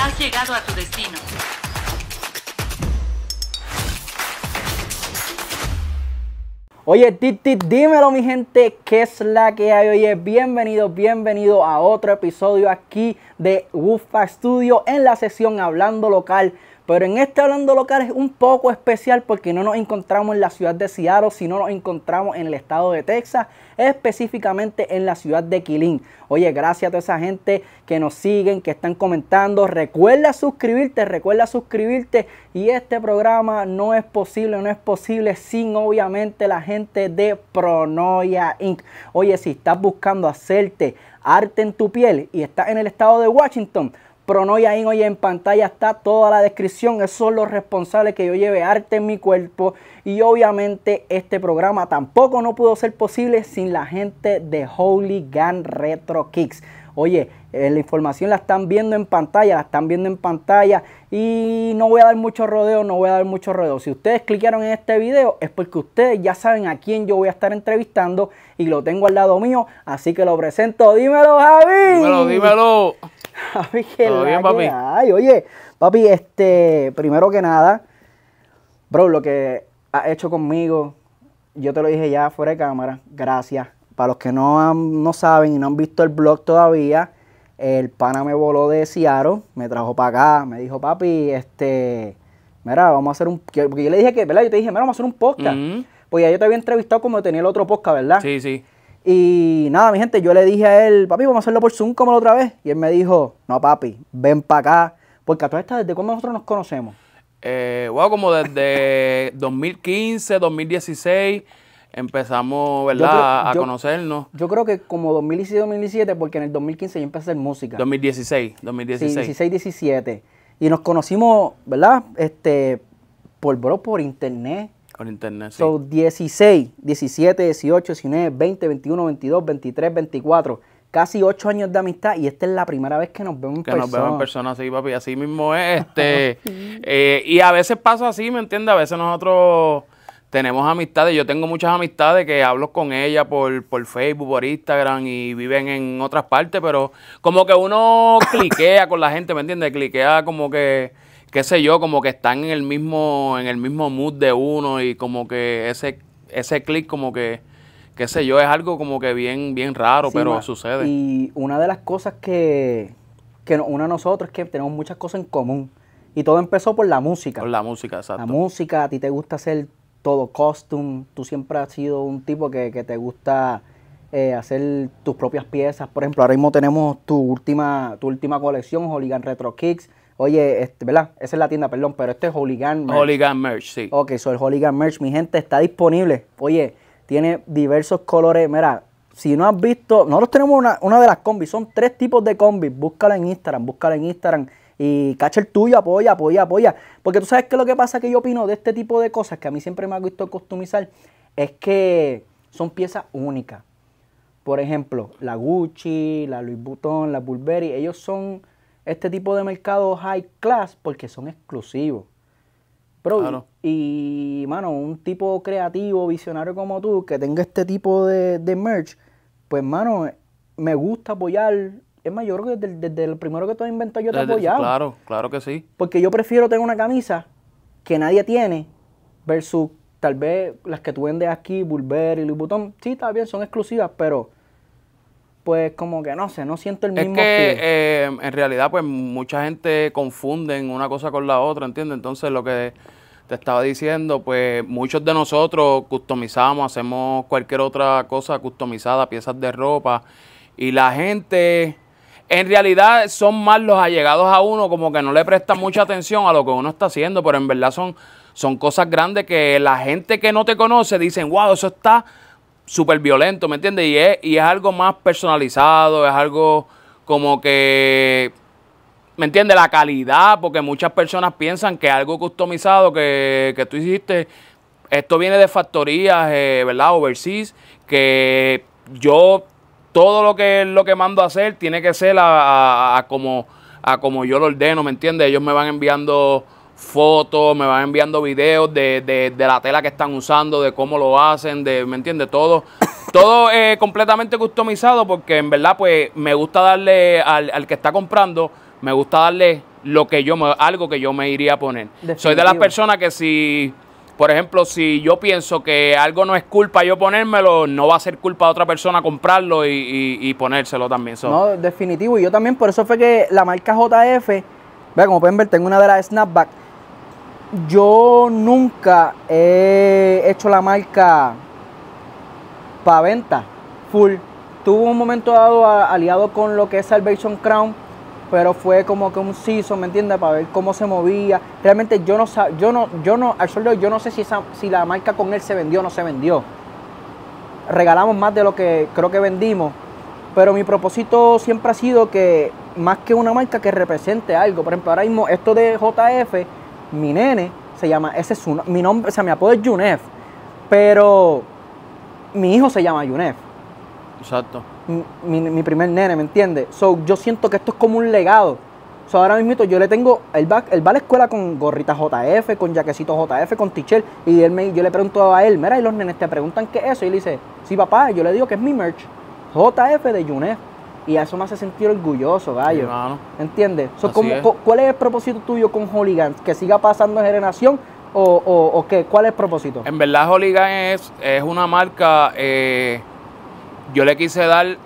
Has llegado a tu destino. Oye, Titi, dímelo mi gente, ¿qué es la que hay? Oye, bienvenido, bienvenido a otro episodio aquí de Wufa Studio en la sesión Hablando Local pero en este Hablando Local es un poco especial porque no nos encontramos en la ciudad de Seattle, sino nos encontramos en el estado de Texas, específicamente en la ciudad de Quilín. Oye, gracias a toda esa gente que nos siguen, que están comentando. Recuerda suscribirte, recuerda suscribirte. Y este programa no es posible, no es posible sin obviamente la gente de Pronoia Inc. Oye, si estás buscando hacerte arte en tu piel y estás en el estado de Washington, Pronoyain, ahí Hoy en pantalla está toda la descripción. Esos son los responsables que yo lleve arte en mi cuerpo. Y obviamente este programa tampoco no pudo ser posible sin la gente de Holy Gun Retro Kicks. Oye, eh, la información la están viendo en pantalla, la están viendo en pantalla y no voy a dar mucho rodeo, no voy a dar mucho rodeo. Si ustedes clicaron en este video es porque ustedes ya saben a quién yo voy a estar entrevistando y lo tengo al lado mío, así que lo presento. Dímelo, Javi. Dímelo, dímelo. ¿Todo bien, papi? Ay Oye, papi, este, primero que nada, bro, lo que has hecho conmigo, yo te lo dije ya fuera de cámara, gracias. Para los que no, no saben y no han visto el blog todavía, el pana me voló de Seattle, me trajo para acá, me dijo, papi, este, mira, vamos a hacer un, porque yo le dije que, ¿verdad? Yo te dije, mira, vamos a hacer un podcast. Pues ya yo te había entrevistado como tenía el otro podcast, ¿verdad? Sí, sí. Y nada, mi gente, yo le dije a él, papi, vamos a hacerlo por Zoom como la otra vez. Y él me dijo, no, papi, ven para acá. Porque a todas estas, ¿desde cuándo nosotros nos conocemos? Eh, wow, como desde 2015, 2016 empezamos, ¿verdad? a conocernos. Yo creo que como 2016, 2017, porque en el 2015 yo empecé a música. 2016, 2016. Sí, 16, 17. Y nos conocimos, ¿verdad? Este, por, por internet. Por internet, son So, 16, 17, 18, 19, 20, 21, 22, 23, 24. Casi 8 años de amistad y esta es la primera vez que nos vemos en que persona. Que nos vemos en persona, sí, papi. Así mismo es. Este, eh, y a veces pasa así, ¿me entiendes? A veces nosotros tenemos amistades. Yo tengo muchas amistades que hablo con ella por, por Facebook, por Instagram y viven en otras partes, pero como que uno cliquea con la gente, ¿me entiendes? Cliquea como que qué sé yo, como que están en el mismo, en el mismo mood de uno y como que ese, ese clic como que, qué sé yo, es algo como que bien, bien raro, pero sucede. Y una de las cosas que, que una nosotros es que tenemos muchas cosas en común. Y todo empezó por la música. Por la música, exacto. La música, a ti te gusta hacer todo costume, tú siempre has sido un tipo que, que te gusta eh, hacer tus propias piezas. Por ejemplo, ahora mismo tenemos tu última, tu última colección, Hooligan Retro Kicks Oye, este, ¿verdad? Esa es la tienda, perdón, pero este es Hooligan Merch. Hooligan Merch, sí. Ok, so el Hooligan Merch, mi gente, está disponible. Oye, tiene diversos colores. Mira, si no has visto, nosotros tenemos una, de las combis, son tres tipos de combis. Búscala en Instagram, búscala en Instagram. Y cacha el tuyo, apoya, apoya, apoya. Porque tú sabes que lo que pasa que yo opino de este tipo de cosas que a mí siempre me ha gustado customizar es que son piezas únicas. Por ejemplo, la Gucci, la Louis Vuitton, la Burberry, ellos son este tipo de mercado high class porque son exclusivos. pero y, mano, un tipo creativo, visionario como tú, que tenga este tipo de, merch, pues, mano, me gusta apoyar. Es más, yo creo que desde, el primero que tú has inventado yo te he apoyado. Claro, claro que sí. Porque yo prefiero tener una camisa que nadie tiene versus tal vez las que tú vendes aquí, Bulber y Louis Vuitton. Sí, está bien, son exclusivas, pero pues como que no sé, no siento el mismo. Es que eh, en realidad, pues mucha gente confunde una cosa con la otra, ¿entiendes? Entonces, lo que te estaba diciendo, pues muchos de nosotros customizamos, hacemos cualquier otra cosa customizada, piezas de ropa, y la gente. En realidad son más los allegados a uno, como que no le prestan mucha atención a lo que uno está haciendo, pero en verdad son, son cosas grandes que la gente que no te conoce dicen, wow, eso está súper violento, ¿me entiendes? Y es, y es algo más personalizado, es algo como que, ¿me entiendes? La calidad, porque muchas personas piensan que algo customizado que, tú hiciste, esto viene de factorías, eh, ¿verdad? Overseas, que yo todo lo que, lo que mando a hacer tiene que ser como, a como yo lo ordeno, ¿me entiendes? Ellos me van enviando fotos, me van enviando videos de, de, de, la tela que están usando, de cómo lo hacen, de, ¿me entiende Todo, todo eh, completamente customizado porque en verdad pues me gusta darle al, que está comprando, me gusta darle lo que yo algo que yo me iría a poner. Soy de las personas que si, por ejemplo, si yo pienso que algo no es culpa yo ponérmelo, no va a ser culpa de otra persona comprarlo y, y, ponérselo también. No, definitivo. Y yo también, por eso fue que la marca JF, vea, como pueden ver, tengo una de las snapback yo nunca he hecho la marca para venta, full. Tuvo un momento dado aliado con lo que es Salvation Crown, pero fue como que un season, ¿me entiendes? Para ver cómo se movía. Realmente yo no yo no, yo no, al yo no sé si, si la marca con él se vendió o no se vendió. Regalamos más de lo que creo que vendimos, pero mi propósito siempre ha sido que más que una marca que represente algo. Por ejemplo, ahora mismo esto de JF mi nene se llama, ese es su, mi nombre, o sea, mi apodo es Yunef, pero mi hijo se llama Yunef. Exacto. Mi, primer nene, ¿me entiendes? So, yo siento que esto es como un legado. So, ahora mismo yo le tengo, él va, va a la escuela con gorrita JF, con jaquecito JF, con tichel, y él me, yo le pregunto a él, mira, y los nenes te preguntan qué es eso, y él dice, sí papá, yo le digo que es mi merch, JF de Yunef. Y eso me hace sentir orgulloso, gallo. entiende ¿Entiendes? ¿Cuál es el propósito tuyo con Hooligan? ¿Que siga pasando en generación o, o, qué? ¿Cuál es el propósito? En verdad, Hooligan es, es una marca. Eh, yo le quise dar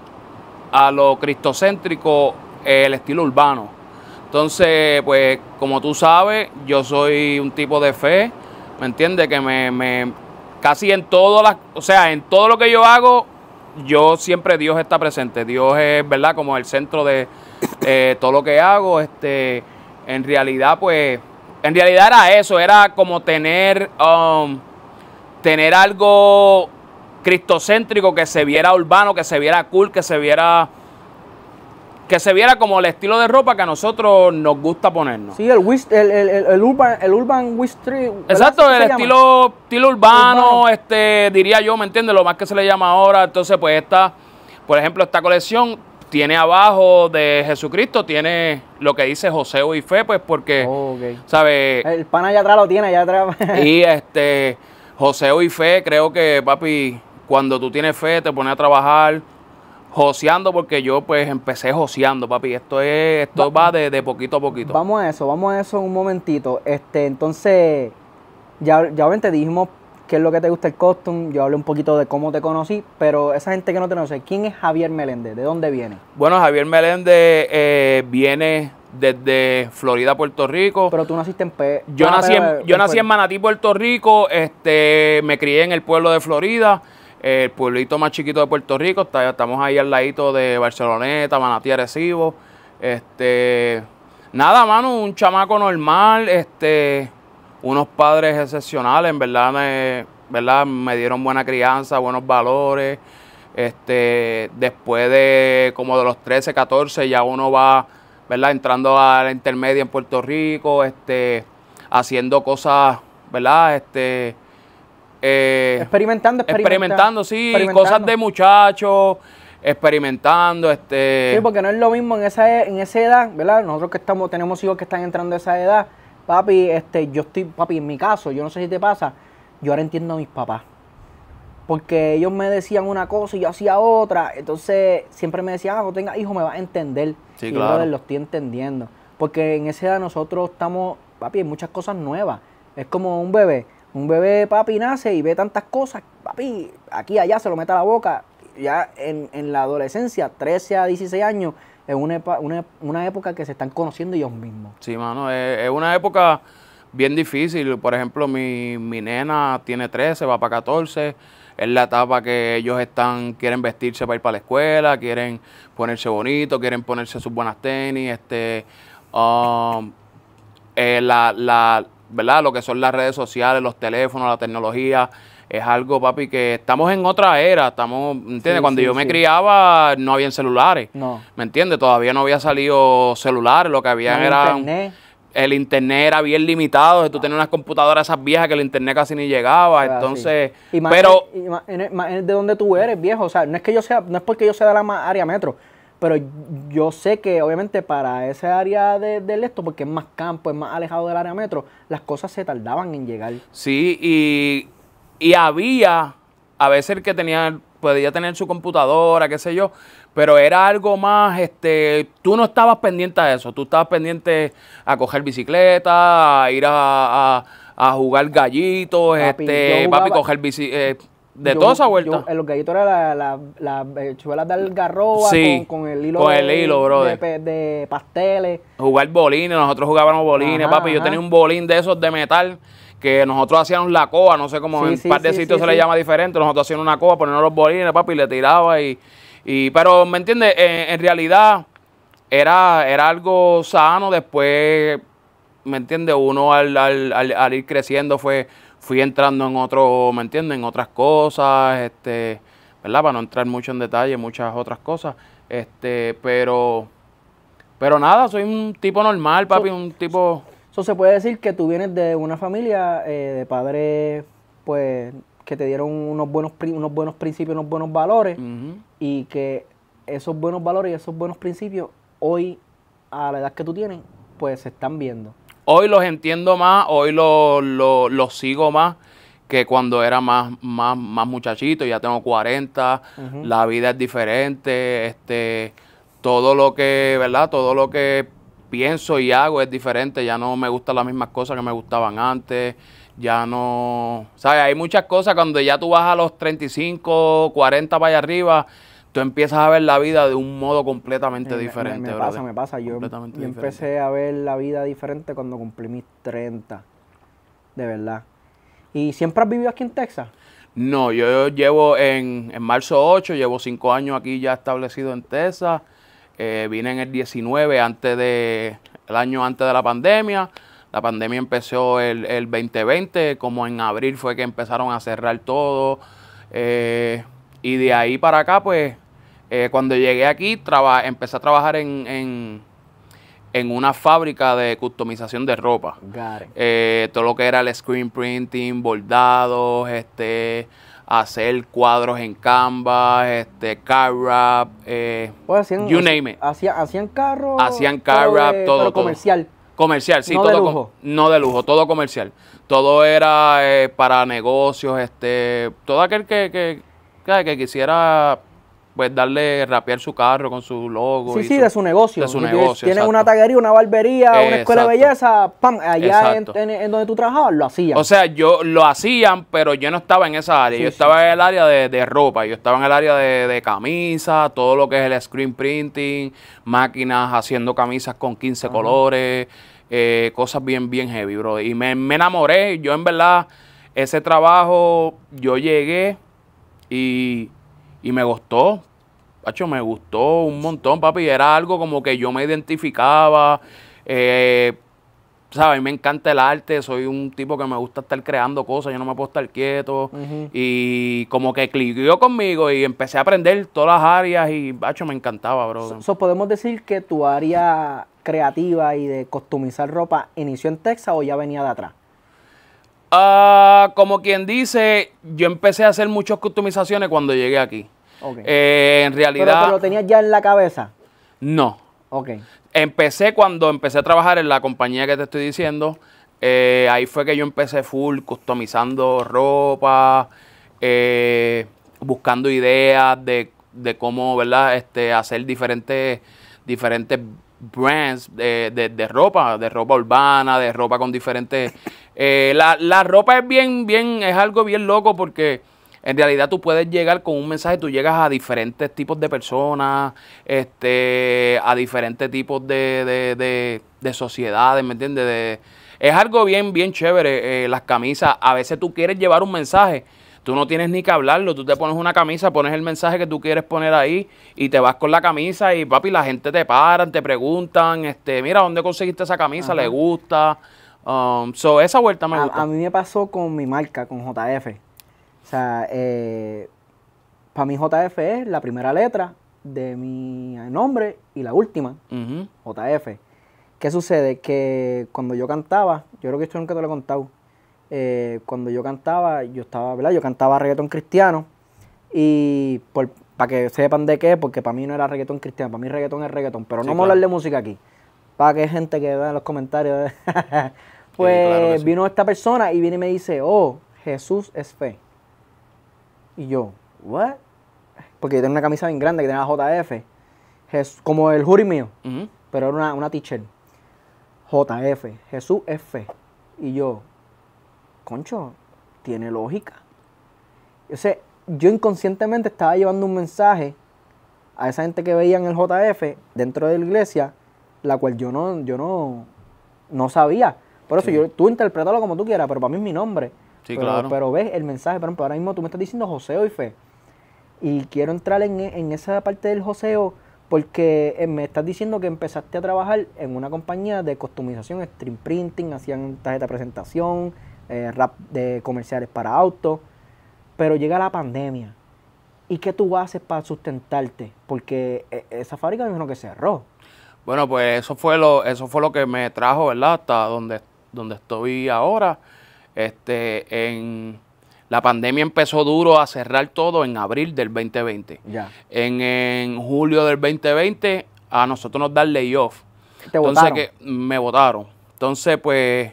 a lo cristocéntrico eh, el estilo urbano. Entonces, pues, como tú sabes, yo soy un tipo de fe, ¿me entiendes? Que me, me casi en todas las, o sea, en todo lo que yo hago, yo siempre Dios está presente. Dios es, ¿verdad? Como el centro de eh, todo lo que hago. Este, en realidad, pues, en realidad era eso, era como tener, um, tener algo cristocéntrico que se viera urbano, que se viera cool, que se viera que se viera como el estilo de ropa que a nosotros nos gusta ponernos. Sí, el, el, el, urban, el urban Exacto, el estilo, estilo urbano, este, diría yo, ¿me entiendes? Lo más que se le llama ahora. Entonces, pues esta, por ejemplo, esta colección tiene abajo de Jesucristo, tiene lo que dice joseo y Fe, pues porque, oh, ¿sabes? El pan allá atrás lo tiene, allá atrás. y este, joseo y Fe, creo que, papi, cuando tú tienes fe, te pones a trabajar joseando, porque yo pues empecé joseando, papi. Esto es, esto va, de, poquito a poquito. Vamos a eso, vamos a eso en un momentito. Este, entonces, ya, ya te dijimos qué es lo que te gusta el costume, yo hablé un poquito de cómo te conocí, pero esa gente que no te conoce, ¿quién es Javier Meléndez? ¿De dónde viene? Bueno, Javier Meléndez eh, viene desde Florida, Puerto Rico. Pero tú naciste en P Yo ah, nací en, eh, yo nací en Manatí, Puerto Rico, este, me crié en el pueblo de Florida el pueblito más chiquito de Puerto Rico. Está, estamos ahí al ladito de Barceloneta, Manatí Arecibo. Este, nada, mano, un chamaco normal, este, unos padres excepcionales, en verdad me, ¿verdad? me dieron buena crianza, buenos valores. Este, después de como de los 13, 14, ya uno va, ¿verdad? Entrando a la intermedia en Puerto Rico, este, haciendo cosas, ¿verdad? Este, experimentando, eh, experimentando. Experimentando, sí, cosas de muchachos, experimentando. este Sí, porque no es lo mismo en esa, e, en esa edad, ¿verdad? Nosotros que estamos tenemos hijos que están entrando a esa edad. Papi, este, yo estoy, papi, en mi caso, yo no sé si te pasa, yo ahora entiendo a mis papás. Porque ellos me decían una cosa y yo hacía otra. Entonces siempre me decían, ah, no tenga hijo, me vas a entender. Sí, y claro. yo lo estoy entendiendo. Porque en esa edad nosotros estamos, papi, hay muchas cosas nuevas. Es como un bebé. Un bebé, papi, nace y ve tantas cosas, papi, aquí, allá, se lo meta a la boca. Ya en, la adolescencia, 13 a 16 años, es una, época que se están conociendo ellos mismos. Sí, mano, es, una época bien difícil. Por ejemplo, mi, nena tiene 13, va para 14 es la etapa que ellos están, quieren vestirse para ir para la escuela, quieren ponerse bonito, quieren ponerse sus buenas tenis, este, um, eh, la, la, ¿verdad? Lo que son las redes sociales, los teléfonos, la tecnología. Es algo, papi, que estamos en otra era. Estamos, ¿entiendes? Cuando yo me criaba no había celulares. No. ¿Me entiendes? Todavía no había salido celulares. Lo que habían era... El internet era bien limitado. Tú tenías unas computadoras esas viejas que el internet casi ni llegaba. entonces... pero... de donde tú eres, viejo. O sea, no es que yo sea... No es porque yo sea de la área metro pero yo sé que obviamente para ese área de, del esto, porque es más campo, es más alejado del área metro, las cosas se tardaban en llegar. Sí, y, había, a veces el que tenía, podía tener su computadora, qué sé yo, pero era algo más, este, tú no estabas pendiente a eso, tú estabas pendiente a coger bicicleta, a ir a, a, jugar gallitos, este, coger bicicleta. Eh, de toda esa vuelta. Yo, los gallitos eran las la, eh, chuelas de algarroba sí, con, el hilo, con de, De, pasteles. Jugar bolines, nosotros jugábamos bolines, papi. Yo tenía un bolín de esos de metal que nosotros hacíamos la coa, no sé cómo en un par de sitios se le llama diferente. Nosotros hacíamos una coa, poníamos los bolines, papi, y le tiraba. y, y Pero, ¿me entiendes? Eh, en, realidad era, era algo sano. Después, ¿me entiendes? Uno al, al ir creciendo fue fui entrando en otro, ¿me entienden? En otras cosas, este, ¿verdad? Para no entrar mucho en detalle, muchas otras cosas. Este, pero, pero nada, soy un tipo normal, papi, un tipo... Eso se puede decir que tú vienes de una familia eh, de padres, pues, que te dieron unos buenos, unos buenos principios, unos buenos valores, y que esos buenos valores y esos buenos principios hoy, a la edad que tú tienes, pues se están viendo. Hoy los entiendo más, hoy los lo, sigo más que cuando era más, más, más muchachito, ya tengo 40, la vida es diferente, este, todo lo que, ¿verdad? Todo lo que pienso y hago es diferente, ya no me gustan las mismas cosas que me gustaban antes, ya no, ¿sabes? Hay muchas cosas cuando ya tú vas a los 35, 40 para allá arriba, tú empiezas a ver la vida de un modo completamente diferente. Me, me pasa, me pasa. Yo, empecé a ver la vida diferente cuando cumplí mis 30, de verdad. ¿Y siempre has vivido aquí en Texas? No, yo llevo en, marzo 8, llevo 5 años aquí ya establecido en Texas. Eh, vine en el 19, antes de, el año antes de la pandemia. La pandemia empezó el, el 2020, como en abril fue que empezaron a cerrar todo. Eh, y de ahí para acá, pues eh, cuando llegué aquí, empecé a trabajar en, una fábrica de customización de ropa. Eh, todo lo que era el screen printing, bordados, este, hacer cuadros en canvas, este, car wrap, eh, pues hacían, you name it. Hacían, hacían Hacían car wrap, eh, todo, comercial. Comercial, sí, no todo. De lujo. No de lujo, todo comercial. Todo era para negocios, este, todo aquel que, que, que quisiera pues darle, rapear su carro con su logo. Sí, sí, de su negocio. De su negocio. tienen una taguería, una barbería, una escuela de belleza, pam, allá en, donde tú trabajabas, lo hacían. O sea, yo lo hacían, pero yo no estaba en esa área. yo estaba en el área de, ropa, yo estaba en el área de, de camisa, todo lo que es el screen printing, máquinas haciendo camisas con 15 colores, eh, cosas bien, bien heavy, bro. Y me enamoré. Yo, en verdad, ese trabajo, yo llegué y y me gustó. bacho, me gustó un montón, papi. Era algo como que yo me identificaba. Eh, ¿sabes? me encanta el arte, soy un tipo que me gusta estar creando cosas, yo no me puedo estar quieto. Y como que cliqueó conmigo y empecé a aprender todas las áreas y, bacho, me encantaba, bro. ¿Podemos decir que tu área creativa y de costumizar ropa inició en Texas o ya venía de atrás? Ah, como quien dice, yo empecé a hacer muchas customizaciones cuando llegué aquí. Eh, en realidad. Pero, lo tenías ya en la cabeza? No. Ok. Empecé cuando empecé a trabajar en la compañía que te estoy diciendo. Eh, ahí fue que yo empecé full customizando ropa, eh, buscando ideas de, cómo, ¿verdad? Este, hacer diferentes, diferentes brands de, ropa, de ropa urbana, de ropa con diferentes... la, la, ropa es bien, bien, es algo bien loco porque en realidad tú puedes llegar con un mensaje, tú llegas a diferentes tipos de personas, este, a diferentes tipos de, sociedades, ¿me entiendes? es algo bien, bien chévere eh, las camisas. A veces tú quieres llevar un mensaje, tú no tienes ni que hablarlo, tú te pones una camisa, pones el mensaje que tú quieres poner ahí y te vas con la camisa y papi, la gente te paran, te preguntan, este, mira, ¿dónde conseguiste esa camisa? ¿Le gusta? Um, esa vuelta me gusta. A mí me pasó con mi marca, con JF sea, eh, para mí JF es la primera letra de mi nombre y la última, JF. ¿Qué sucede? Que cuando yo cantaba, yo creo que esto nunca te lo he contado, eh, cuando yo cantaba, yo estaba, ¿verdad? Yo cantaba reggaetón cristiano y para que sepan de qué, porque para mí no era reggaetón cristiano, para mí reggaetón es reggaetón, pero no vamos hablar de música aquí, para que gente que vea en los comentarios. pues vino esta persona y viene y me dice, oh, Jesús es fe. Y yo, ¿what? Porque yo tenía una camisa bien grande que tenía la JF, como el jury mío, pero era una, una teacher. JF, Jesús F. Y yo, concho, tiene lógica. O yo inconscientemente estaba llevando un mensaje a esa gente que veía en el JF dentro de la iglesia, la cual yo no, yo no, no sabía. Por eso yo, tú interprétalo como tú quieras, pero para mí es mi nombre pero, claro. Pero ves el mensaje, por ahora mismo tú me estás diciendo joseo y fe. Y quiero entrar en, esa parte del joseo porque eh, me estás diciendo que empezaste a trabajar en una compañía de customización, stream printing, hacían tarjeta de presentación, eh, rap de comerciales para autos, pero llega la pandemia. ¿Y qué tú haces para sustentarte? Porque eh, esa fábrica es lo que cerró. Bueno, pues eso fue lo, eso fue lo que me trajo, ¿verdad? Hasta donde, donde estoy ahora. Este, en, la pandemia empezó duro a cerrar todo en abril del 2020. Ya. En, julio del 2020 a nosotros nos dan layoff. ¿Te Entonces que me votaron. Entonces, pues,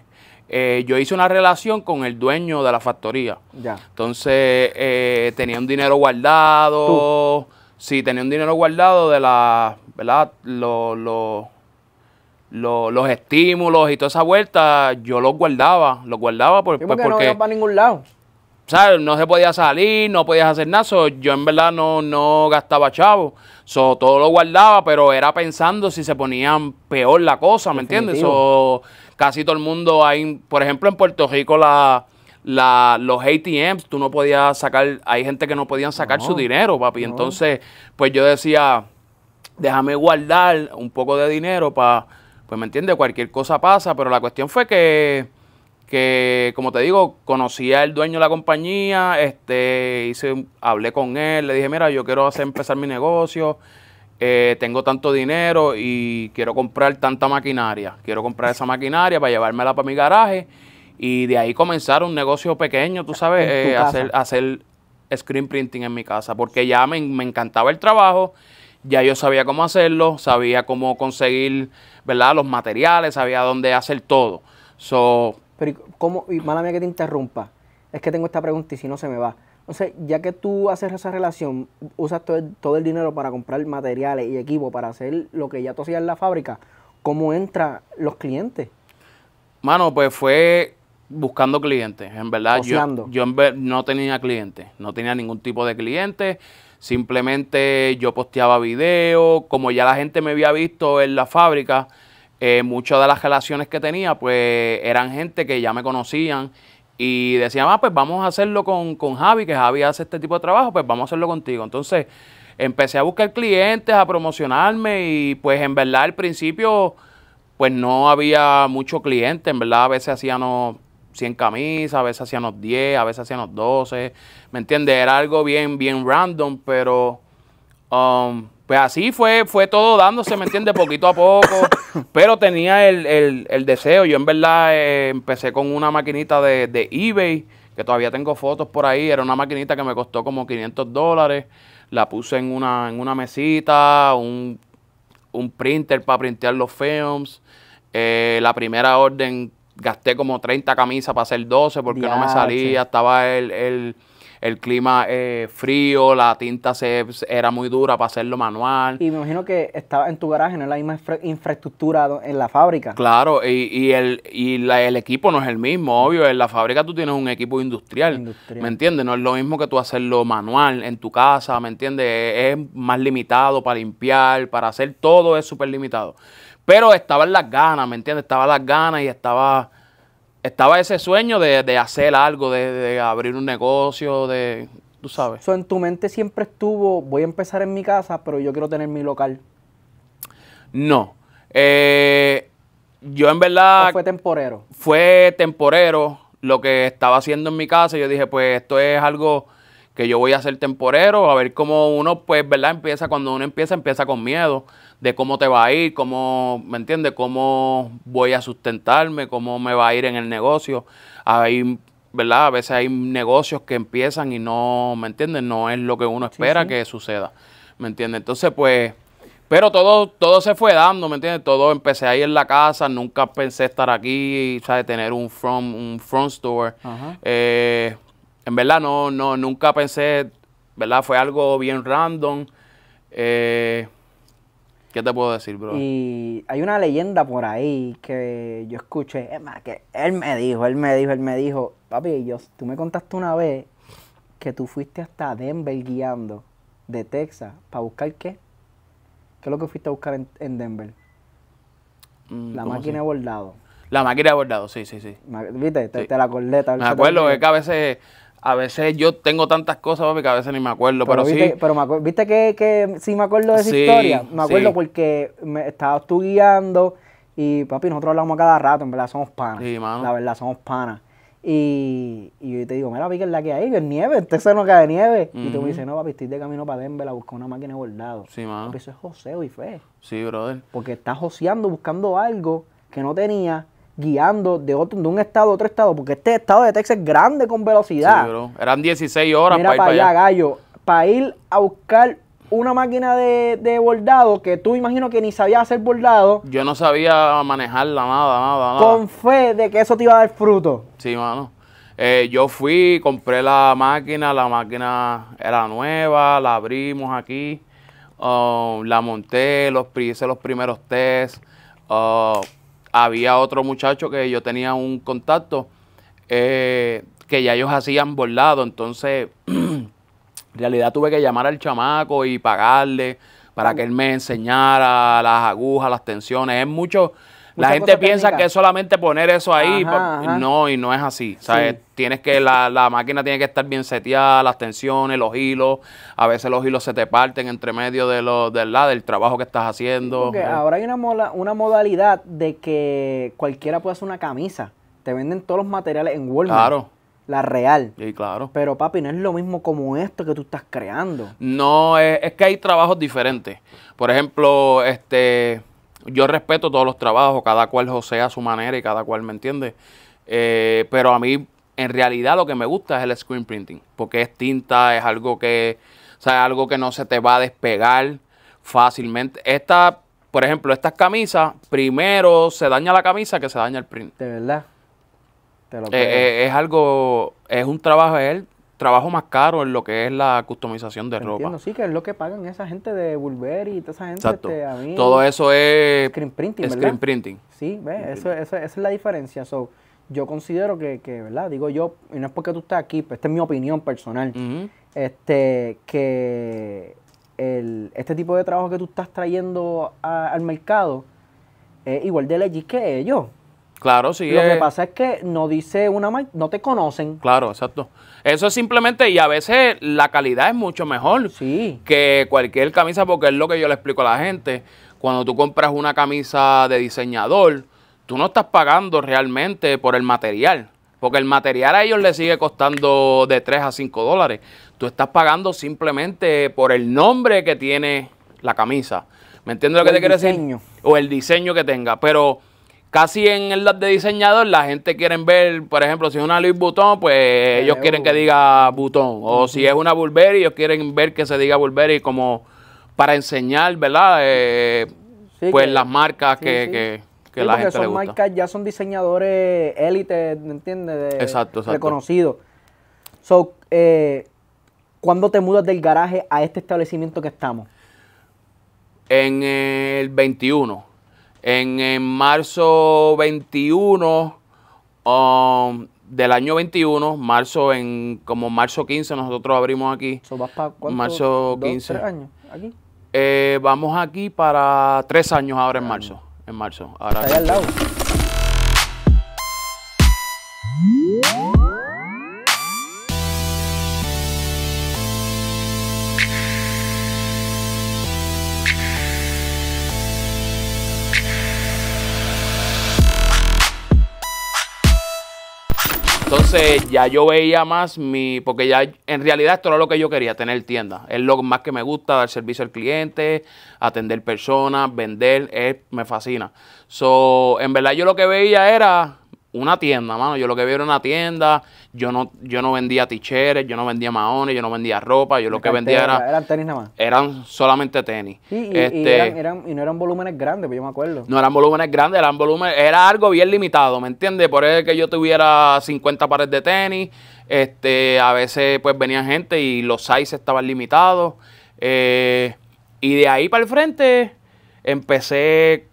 eh, yo hice una relación con el dueño de la factoría. Ya. Entonces, eh, tenía un dinero guardado. ¿Tú? Sí, tenía un dinero guardado de la, ¿verdad? Lo, los estímulos y toda esa vuelta, yo los guardaba, los guardaba porque, pues, porque no iba para ningún lado. ¿sabes? No se podía salir, no podías hacer nada. yo en verdad no, no gastaba chavo. So, todo lo guardaba, pero era pensando si se ponían peor la cosa, ¿me entiendes? So, casi todo el mundo hay, por ejemplo, en Puerto Rico la, los ATMs, tú no podías sacar, hay gente que no podían sacar su dinero, papi. Entonces, pues yo decía, déjame guardar un poco de dinero para pues me entiende, cualquier cosa pasa, pero la cuestión fue que, como te digo, conocí al dueño de la compañía, este, hice, hablé con él, le dije, mira, yo quiero hacer empezar mi negocio, eh, tengo tanto dinero y quiero comprar tanta maquinaria, quiero comprar esa maquinaria para llevármela para mi garaje y de ahí comenzar un negocio pequeño, tú sabes, eh, hacer, screen printing en mi casa, porque ya me, me encantaba el trabajo ya yo sabía cómo hacerlo, sabía cómo conseguir, ¿verdad? Los materiales, sabía dónde hacer todo. So, Pero, ¿cómo? Y mala mía que te interrumpa. Es que tengo esta pregunta y si no se me va. Entonces, ya que tú haces esa relación, usas todo el, dinero para comprar materiales y equipo para hacer lo que ya tú hacías en la fábrica, ¿cómo entran los clientes? Mano, pues fue buscando clientes. En verdad, yo, yo no tenía clientes, no tenía ningún tipo de clientes. Simplemente yo posteaba videos, como ya la gente me había visto en la fábrica, eh, muchas de las relaciones que tenía, pues eran gente que ya me conocían y decían, ah, pues vamos a hacerlo con, con Javi, que Javi hace este tipo de trabajo, pues vamos a hacerlo contigo. Entonces empecé a buscar clientes, a promocionarme y pues en verdad al principio pues no había mucho cliente, en verdad a veces hacíamos 100 camisas, a veces los 10, a veces los 12, ¿me entiendes? Era algo bien, bien random, pero um, pues así fue, fue todo dándose, ¿me entiendes? Poquito a poco, pero tenía el, el, el deseo, yo en verdad eh, empecé con una maquinita de, de eBay, que todavía tengo fotos por ahí, era una maquinita que me costó como 500 dólares, la puse en una, en una mesita, un, un printer para printear los films, eh, la primera orden gasté como 30 camisas para hacer 12 porque no me salía, estaba el, clima eh, frío, la tinta se, era muy dura para hacerlo manual. Y me imagino que estaba en tu garaje, no es la misma infraestructura en la fábrica. Claro, y, y, el, el equipo no es el mismo, obvio, en la fábrica tú tienes un equipo industrial, industrial. ¿me entiendes? No es lo mismo que tú hacerlo manual en tu casa, ¿me entiendes? Es más limitado para limpiar, para hacer todo es súper limitado. Pero estaban las ganas, ¿me entiendes? Estaban las ganas y estaba, estaba ese sueño de, hacer algo, de, abrir un negocio, de... Tú sabes. ¿Eso en tu mente siempre estuvo, voy a empezar en mi casa, pero yo quiero tener mi local. No. Eh, yo en verdad... fue temporero. Fue temporero lo que estaba haciendo en mi casa. Yo dije, pues esto es algo que yo voy a hacer temporero, a ver cómo uno, pues, ¿verdad? Empieza, cuando uno empieza, empieza con miedo de cómo te va a ir, cómo, ¿me entiendes? Cómo voy a sustentarme, cómo me va a ir en el negocio. Hay, ¿verdad? A veces hay negocios que empiezan y no, ¿me entiendes? No es lo que uno espera que suceda, ¿me entiendes? Entonces, pues, pero todo, todo se fue dando, ¿me entiendes? Todo empecé ahí en la casa, nunca pensé estar aquí, ¿sabes? Tener un front, un front store. Eh, en verdad, no, no, nunca pensé, ¿verdad? Fue algo bien random. Eh, ¿Qué te puedo decir, bro? Y hay una leyenda por ahí que yo escuché, es más, que él me dijo, él me dijo, él me dijo, papi, tú me contaste una vez que tú fuiste hasta Denver guiando de Texas para buscar qué? ¿Qué es lo que fuiste a buscar en, Denver? Mm, la máquina de bordado. La máquina de bordado, sí, sí, sí. ¿Viste? Te, la corleta. Me acuerdo, que a veces a veces yo tengo tantas cosas, papi, que a veces ni me acuerdo, pero, sí. Pero me viste que, que, sí me acuerdo de esa sí, historia. Me acuerdo porque me, estabas tú guiando y, papi, nosotros hablamos cada rato, en verdad somos panas. Sí, mano. La verdad, somos panas. Y, y, yo te digo, mira, papi, que es la que hay, que es nieve, entonces este no cae de nieve. Y tú me dices, no, papi, estoy de camino para Denver a buscar una máquina de bordado. Sí, mano. Papi, eso es joseo y fe. Sí, brother. Porque estás joseando, buscando algo que no tenía guiando de, otro, de un estado a otro estado, porque este estado de Texas es grande con velocidad. Sí, bro. Eran 16 horas para ir para allá, gallo. Para ir a buscar una máquina de, de, bordado que tú imagino que ni sabías hacer bordado. Yo no sabía manejarla, nada, nada, nada. Con fe de que eso te iba a dar fruto. Sí, mano. Eh, yo fui, compré la máquina, la máquina era nueva, la abrimos aquí, um, la monté, los hice los primeros tests. Uh, había otro muchacho que yo tenía un contacto eh, que ya ellos hacían bordado, entonces en realidad tuve que llamar al chamaco y pagarle para que él me enseñara las agujas, las tensiones, es mucho la gente piensa que es solamente poner eso ahí. No, y no es así. O tienes que, la, la, máquina tiene que estar bien seteada, las tensiones, los hilos. A veces los hilos se te parten entre medio de lo, la, del trabajo que estás haciendo. ahora hay una, modalidad de que cualquiera puede hacer una camisa. Te venden todos los materiales en Walmart. Claro la real. Sí, claro. Pero papi, no es lo mismo como esto que tú estás creando. No, es que hay trabajos diferentes. Por ejemplo, este yo respeto todos los trabajos, cada cual sea a su manera y cada cual me entiende. Eh, pero a mí, en realidad, lo que me gusta es el screen printing, porque es tinta, es algo que, algo que no se te va a despegar fácilmente. Esta, por ejemplo, estas camisas, primero se daña la camisa que se daña el print. De verdad. Eh, eh, es algo, es un trabajo, de él trabajo más caro en lo que es la customización de Entiendo, ropa. Sí, que es lo que pagan esa gente de Burberry, y toda esa gente. Este, a mí, Todo eso es... Screen printing, Screen printing. Sí, ve, eso, esa es la diferencia. yo considero que, que, ¿verdad? Digo yo, y no es porque tú estés aquí, pero pues, esta es mi opinión personal, este, que este tipo de trabajo que tú estás trayendo al mercado es igual de legítimo que ellos. Claro, sí. Lo que eh. pasa es que no dice una no te conocen. Claro, exacto. Eso es simplemente, y a veces la calidad es mucho mejor sí. que cualquier camisa, porque es lo que yo le explico a la gente. Cuando tú compras una camisa de diseñador, tú no estás pagando realmente por el material, porque el material a ellos le sigue costando de 3 a 5 dólares. Tú estás pagando simplemente por el nombre que tiene la camisa. ¿Me entiendes lo que te quiero decir? O el diseño que tenga, pero casi en las de diseñador la gente quiere ver, por ejemplo, si es una Louis Vuitton, pues eh, ellos quieren que uh. diga Vuitton. O si es una Burberry, ellos quieren ver que se diga Burberry como para enseñar, ¿verdad? Eh, pues las marcas que, que, la gente le gusta. marcas ya son diseñadores élite, ¿me entiendes? De, exacto, exacto. Reconocidos. So, eh, ¿cuándo te mudas del garaje a este establecimiento que estamos? En el 21 en, marzo 21 um, del año 21, marzo en como marzo 15 nosotros abrimos aquí. So, vas marzo 15. años aquí? Eh, vamos aquí para tres años ahora en ah. marzo. En marzo. Ahora. Está ahí al lado. Entonces ya yo veía más mi, porque ya en realidad esto era lo que yo quería, tener tienda. Es lo más que me gusta, dar servicio al cliente, atender personas, vender, es, me fascina. So, en verdad yo lo que veía era una tienda, mano. Yo lo que vi era una tienda. Yo no, yo no vendía ticheres, yo no vendía maones, yo no vendía ropa. Yo lo que vendía era. Eran tenis nada más. Eran solamente tenis. Este, y, no eran volúmenes grandes, pues yo me acuerdo. No eran volúmenes grandes, eran volúmenes. Era algo bien limitado, ¿me entiendes? Por eso que yo tuviera 50 pares de tenis. Este, a veces pues venía gente y los sizes estaban limitados. Eh, y de ahí para el frente empecé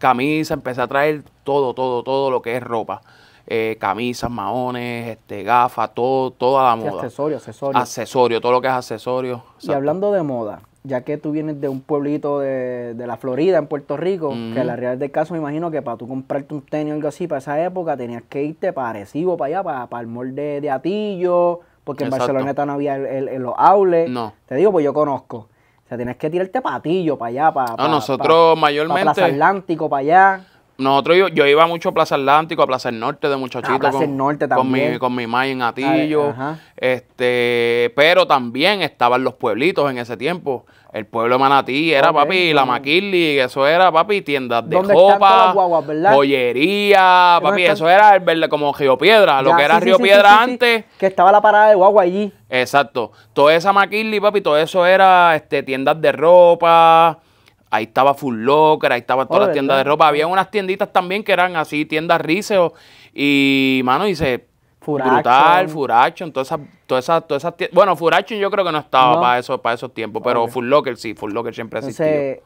camisa empecé a traer todo, todo, todo lo que es ropa. Eh, camisas, maones, este, gafas, todo, toda la moda. Accesorio, accesorio. Accesorio, todo lo que es accesorio. Y hablando de moda, ya que tú vienes de un pueblito de, de la Florida, en Puerto Rico, que que la realidad del caso me imagino que para tú comprarte un tenis o algo así, para esa época tenías que irte parecido para allá, para, el molde de, Atillo, porque en Barcelona no había los Aules. No. Te digo, pues yo conozco sea, tienes que tirarte patillo para allá, para. nosotros mayormente. Plaza Atlántico, para allá. Nosotros yo, iba mucho a Plaza Atlántico, a Plaza del Norte de muchachito. Ah, con, Norte Con mi, con mi en Atillo. este, pero también estaban los pueblitos en ese tiempo. El pueblo de Manatí era, papi, la McKinley, eso era, papi, tiendas de ropa, joyería, papi, eso era el, como Río Piedra, lo que era Río Piedra antes. Que estaba la parada de guagua allí. Exacto. Toda esa McKinley, papi, todo eso era este, tiendas de ropa, ahí estaba Full Locker, ahí estaban oh, todas las tiendas de ropa. Había unas tienditas también que eran así, tiendas Rizeo, y, mano, y se Furacho. Brutal, Furaction, todas esas, Bueno, Furaction yo creo que no estaba para eso, para esos tiempos, pero Full Locker sí, Full Locker siempre ha Entonces,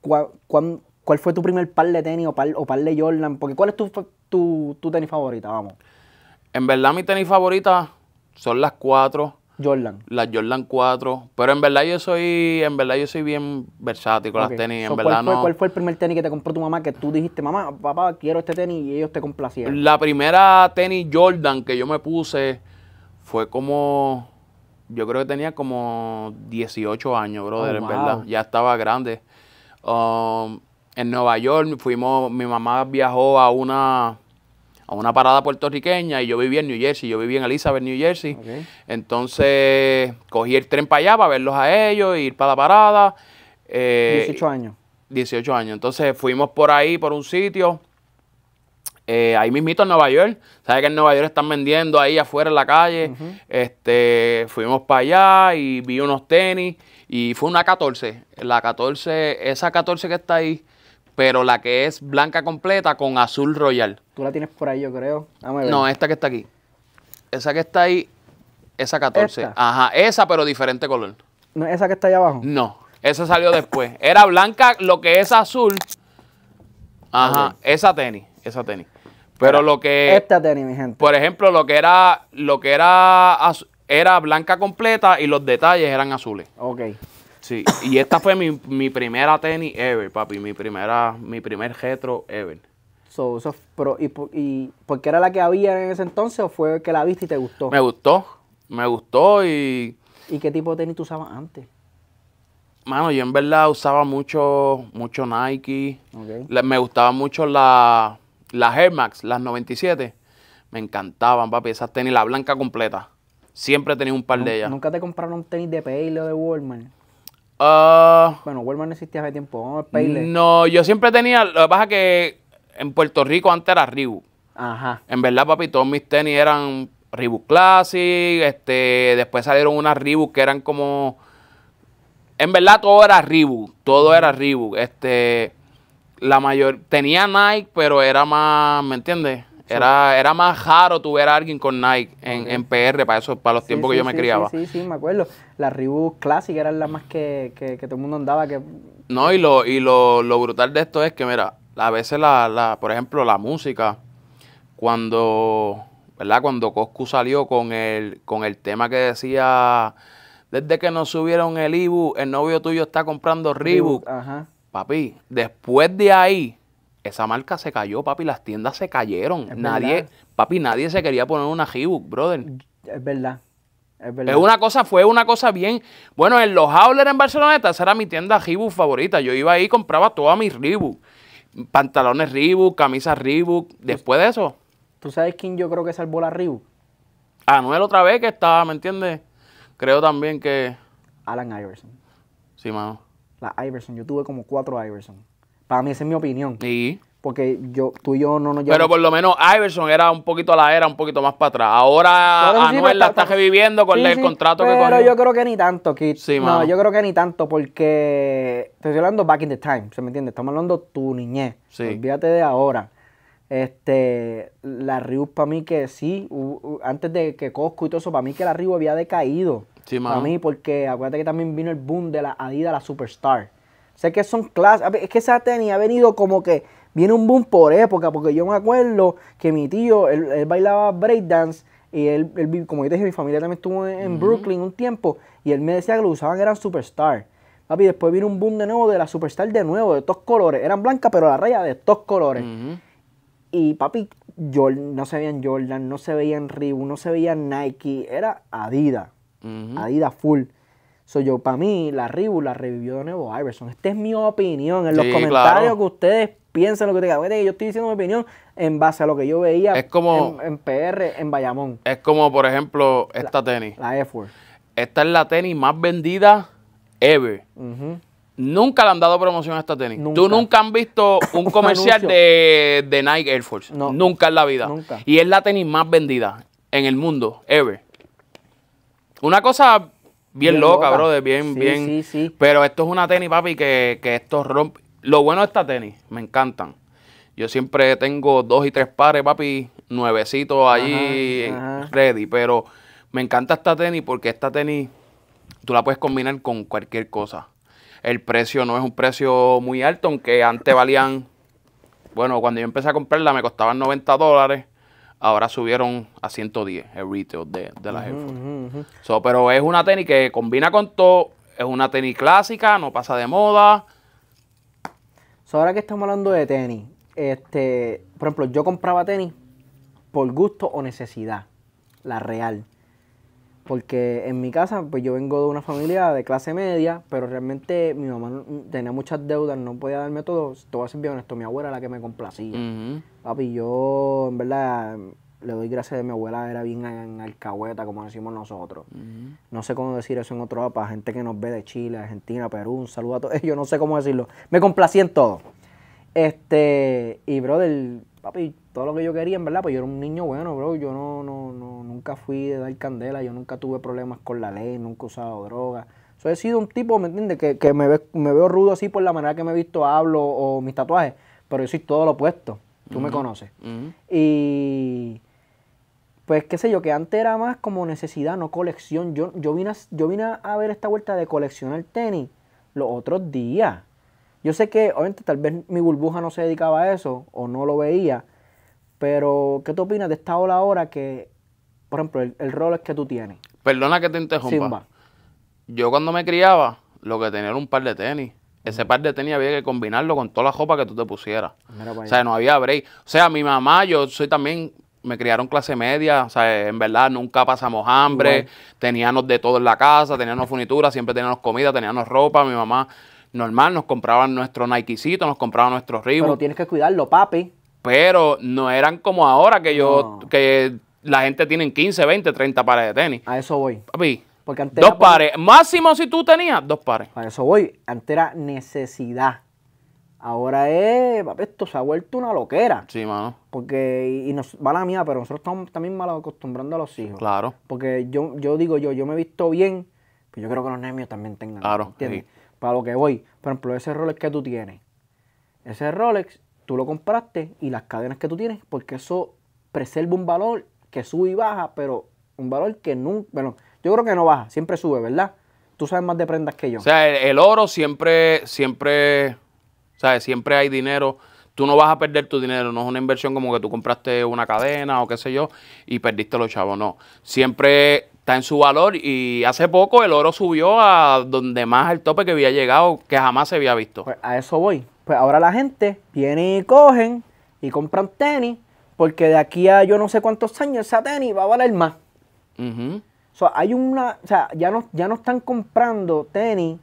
¿cuál, fue tu primer par de tenis o par, o par de Jordan? Porque ¿cuál es tu, tu tenis favorita? Vamos. En verdad, mi tenis favorita son las cuatro Jordan. la Jordan 4. Pero en verdad yo soy, en verdad yo soy bien versátil con las tenis. ¿cuál, verdad fue, no... ¿Cuál fue el primer tenis que te compró tu mamá que tú dijiste, mamá, papá, quiero este tenis y ellos te complacieron? La primera tenis Jordan que yo me puse fue como, yo creo que tenía como 18 años, brother, oh, en verdad. Ya estaba grande. Um, en Nueva York fuimos, mi mamá viajó a una a una parada puertorriqueña y yo vivía en New Jersey, yo vivía en Elizabeth, New Jersey. Entonces cogí el tren para allá para verlos a ellos, ir para la parada. 18 eh, años. 18 años. Entonces fuimos por ahí, por un sitio. Eh, ahí mismito en Nueva York. Sabes que en Nueva York están vendiendo ahí afuera en la calle. este, fuimos para allá y vi unos tenis. Y fue una 14. La 14, esa 14 que está ahí, pero la que es blanca completa con azul royal. Tú la tienes por ahí, yo creo. No, esta que está aquí. Esa que está ahí, esa 14. Ajá, esa pero diferente color. ¿No esa que está ahí abajo? No, esa salió después. Era blanca, lo que es azul. Ajá, esa tenis, esa tenis. Pero, lo que esta tenis, mi gente. Por ejemplo, lo que era lo que era era blanca completa y los detalles eran azules. Ok. Sí, y esta fue mi, mi primera tenis ever, papi. Mi primera, mi primer retro ever. y, y, por qué era la que había en ese entonces o fue que la viste y te gustó? Me gustó, me gustó y... ¿Y qué tipo de tenis tú usabas antes? Mano, yo en verdad usaba mucho, mucho Nike. me gustaban mucho las la Air Max, las 97. Me encantaban, papi, esas tenis, la blanca completa. Siempre tenía un par de ellas. ¿Nunca te compraron un tenis de Pele o de Walmart? Ah. bueno, Walmart no existía hace tiempo. Vamos No, yo siempre tenía. Lo que pasa que en Puerto Rico antes era Reebok. Ajá. En verdad, papi, todos mis tenis eran Reebok Classic. Este, después salieron unas Reebok que eran como. En verdad, todo era Reebok. Todo era Reebok. Este. La mayor. Tenía Nike, pero era más. ¿Me entiendes? Era, era más raro tu ver a alguien con Nike en, PR para eso, para los tiempos que yo me criaba. Sí, sí, me acuerdo. La Reebok clásica era la más que, que, todo el mundo andaba. Que... No, y lo, y lo, brutal de esto es que, mira, a veces la, la, por ejemplo, la música, cuando, ¿verdad? Cuando Coscu salió con el, con el tema que decía desde que nos subieron el Ibu, el novio tuyo está comprando Reebok. Papi, después de ahí, esa marca se cayó, papi, las tiendas se cayeron. nadie, papi, nadie se quería poner una Reebok, brother. Es verdad. Es, verdad. es una cosa, fue una cosa bien. Bueno, en los Howler en Barcelona, esa era mi tienda Reebok favorita. Yo iba ahí y compraba todas mis Reebok. Pantalones Reebok, camisas Reebok. Después de eso. ¿Tú sabes quién yo creo que salvó la Reebok? Anuel otra vez que estaba, ¿me entiendes? Creo también que. Alan Iverson. Sí, mano. La Iverson. Yo tuve como cuatro Iverson. Para mí esa es mi opinión. Sí. Porque yo, tú y yo no nos llevamos. Pero por lo menos Iverson era un poquito a la era, un poquito más para atrás. Ahora Anuel pues, la está, reviviendo con el contrato que Pero yo creo que ni tanto, Kit. no, yo creo que ni tanto porque estoy hablando back in the time, ¿se me entiende? Estamos hablando tu niñez. Olvídate de ahora. Este, la Riu para mí que sí, antes de que Cosco y todo eso, para mí que la Riu había decaído. Sí, para mí, porque acuérdate que también vino el boom de la Adidas, la Superstar. Sé que son clases. Es que esa tenis ha venido como que viene un boom por época, porque yo me acuerdo que mi tío, él, bailaba breakdance. Y él, como yo dije, mi familia también estuvo en, Brooklyn un tiempo. Y él me decía que lo usaban, eran superstar. Papi, después vino un boom de nuevo de la superstar de nuevo, de todos colores. Eran blancas, pero la raya de todos colores. Y papi, no se veían Jordan, no se veían Reebok, no se veían Nike. Era Adidas. Adidas full yo, para mí, la Reebok la revivió de nuevo Iverson. Esta es mi opinión. En los comentarios que ustedes piensen lo que te Yo estoy diciendo mi opinión en base a lo que yo veía es como, en, PR, en Bayamón. Es como, por ejemplo, esta tenis. La Air Force. Esta es la tenis más vendida ever. Nunca le han dado promoción a esta tenis. Tú nunca has visto un comercial de, de, Nike Air Force. Nunca en la vida. Y es la tenis más vendida en el mundo, ever. Una cosa bien, loca, brother, bien, bien. Sí, Pero esto es una tenis, papi, que, esto rompe. Lo bueno de esta tenis, me encantan. Yo siempre tengo dos y tres pares, papi, nuevecitos allí, ready. Pero me encanta esta tenis porque esta tenis tú la puedes combinar con cualquier cosa. El precio no es un precio muy alto, aunque antes valían, bueno, cuando yo empecé a comprarla me costaban 90 dólares, ahora subieron a 110 el retail de, de la pero es una tenis que combina con todo. Es una tenis clásica, no pasa de moda. ahora que estamos hablando de tenis, este, por ejemplo, yo compraba tenis por gusto o necesidad, la real. Porque en mi casa, pues yo vengo de una familia de clase media, pero realmente mi mamá tenía muchas deudas, no podía darme todo. Te voy a ser bien honesto, mi abuela era la que me complacía. Papi, yo en verdad le doy gracias a mi abuela, era bien alcahueta, como decimos nosotros. No sé cómo decir eso en otro lado, para gente que nos ve de Chile, Argentina, Perú, un saludo a todos. Yo no sé cómo decirlo. Me complací en todo. Este, y brother, papi, todo lo que yo quería, en verdad, pues yo era un niño bueno, bro. Yo no, no, no, nunca fui de dar candela, yo nunca tuve problemas con la ley, nunca he usado drogas. he sido un tipo, ¿me entiendes? Que, me, veo rudo así por la manera que me he visto, hablo o mis tatuajes, pero yo soy todo lo opuesto. Tú me conoces. Y pues qué sé yo, que antes era más como necesidad, no colección. Yo, yo, vine, a, yo vine a ver esta vuelta de coleccionar tenis los otros días. Yo sé que, obviamente, tal vez mi burbuja no se dedicaba a eso o no lo veía, pero ¿qué tú opinas de esta ola ahora que, por ejemplo, el, el rol es que tú tienes? Perdona que te interrumpa. Simba. Yo cuando me criaba, lo que tenía era un par de tenis. Ese mm. par de tenis había que combinarlo con toda la ropa que tú te pusieras. O sea, no había break. O sea, mi mamá, yo soy también me criaron clase media, o sea, en verdad nunca pasamos hambre, teníamos de todo en la casa, teníamos funitura, siempre teníamos comida, teníamos ropa, mi mamá normal nos compraba nuestro Nikecito, nos compraba nuestros Reebok. Pero tienes que cuidarlo, papi. Pero no eran como ahora que yo que la gente tiene 15, 20, 30 pares de tenis. A eso voy. Papi, dos pares, máximo si tú tenías dos pares. A eso voy, antes era necesidad. Ahora es, esto se ha vuelto una loquera. Sí, mano. Porque, y, nos, va la mía, pero nosotros estamos también mal acostumbrando a los hijos. Claro. Porque yo, yo digo yo, yo me he visto bien, pero pues yo creo que los niños también tengan. Claro. ¿Entiendes? Para lo que voy. Por ejemplo, ese Rolex que tú tienes. Ese Rolex, tú lo compraste y las cadenas que tú tienes, porque eso preserva un valor que sube y baja, pero un valor que nunca, bueno, yo creo que no baja, siempre sube, ¿verdad? Tú sabes más de prendas que yo. O sea, el oro siempre, siempre ¿Sabes? Siempre hay dinero. Tú no vas a perder tu dinero, no es una inversión como que tú compraste una cadena o qué sé yo y perdiste los chavos, no. Siempre está en su valor y hace poco el oro subió a donde más el tope que había llegado, que jamás se había visto. Pues a eso voy. Pues ahora la gente viene y cogen y compran tenis porque de aquí a yo no sé cuántos años esa tenis va a valer más. O sea, hay una, o sea, ya no, ya no están comprando tenis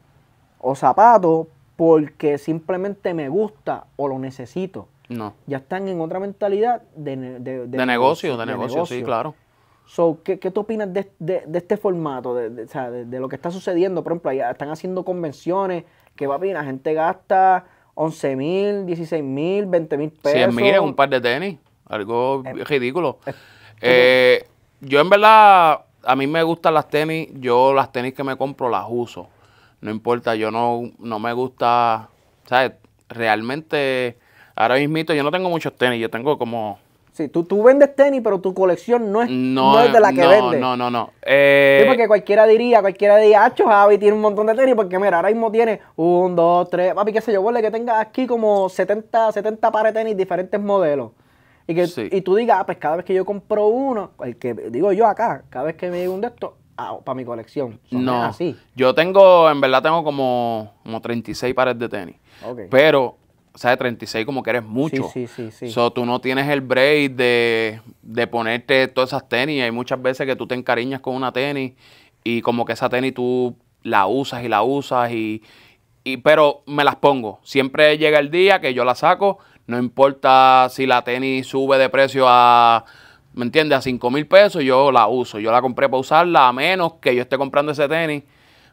o zapatos porque simplemente me gusta o lo necesito. No. Ya están en otra mentalidad de, de, de, negocio, de, negocio, sí, claro. So, ¿qué, qué tú opinas de, este formato, de, de, lo que está sucediendo? Por ejemplo, ya están haciendo convenciones que, bien, la gente gasta 11 mil, 16 mil, 20 mil pesos. 100 mil un par de tenis, algo eh, ridículo. Eh, yo en verdad, a mí me gustan las tenis, yo las tenis que me compro las uso no importa, yo no, no me gusta, ¿sabes? Realmente, ahora mismo yo no tengo muchos tenis, yo tengo como... Sí, tú, tú vendes tenis, pero tu colección no es, no, de la que vendes. No, no, no. Eh, sí, porque cualquiera diría, cualquiera diría, Acho, Javi tiene un montón de tenis, porque mira, ahora mismo tiene un, dos, tres, papi, qué sé yo, vuelve que tenga aquí como 70, 70 pares de tenis, diferentes modelos. Y que tú digas, ah, pues cada vez que yo compro uno, el que digo yo acá, cada vez que me digo un de estos, para mi colección. no, así. yo tengo, en verdad tengo como, 36 pares de tenis. Okay. Pero, o sea, de 36 como que eres mucho. Sí, sí, sí. sí. So, tú no tienes el break de, ponerte todas esas tenis. Hay muchas veces que tú te encariñas con una tenis y como que esa tenis tú la usas y la usas y pero me las pongo. Siempre llega el día que yo la saco, no importa si la tenis sube de precio a ¿me entiendes? A 5 mil pesos yo la uso. Yo la compré para usarla, a menos que yo esté comprando ese tenis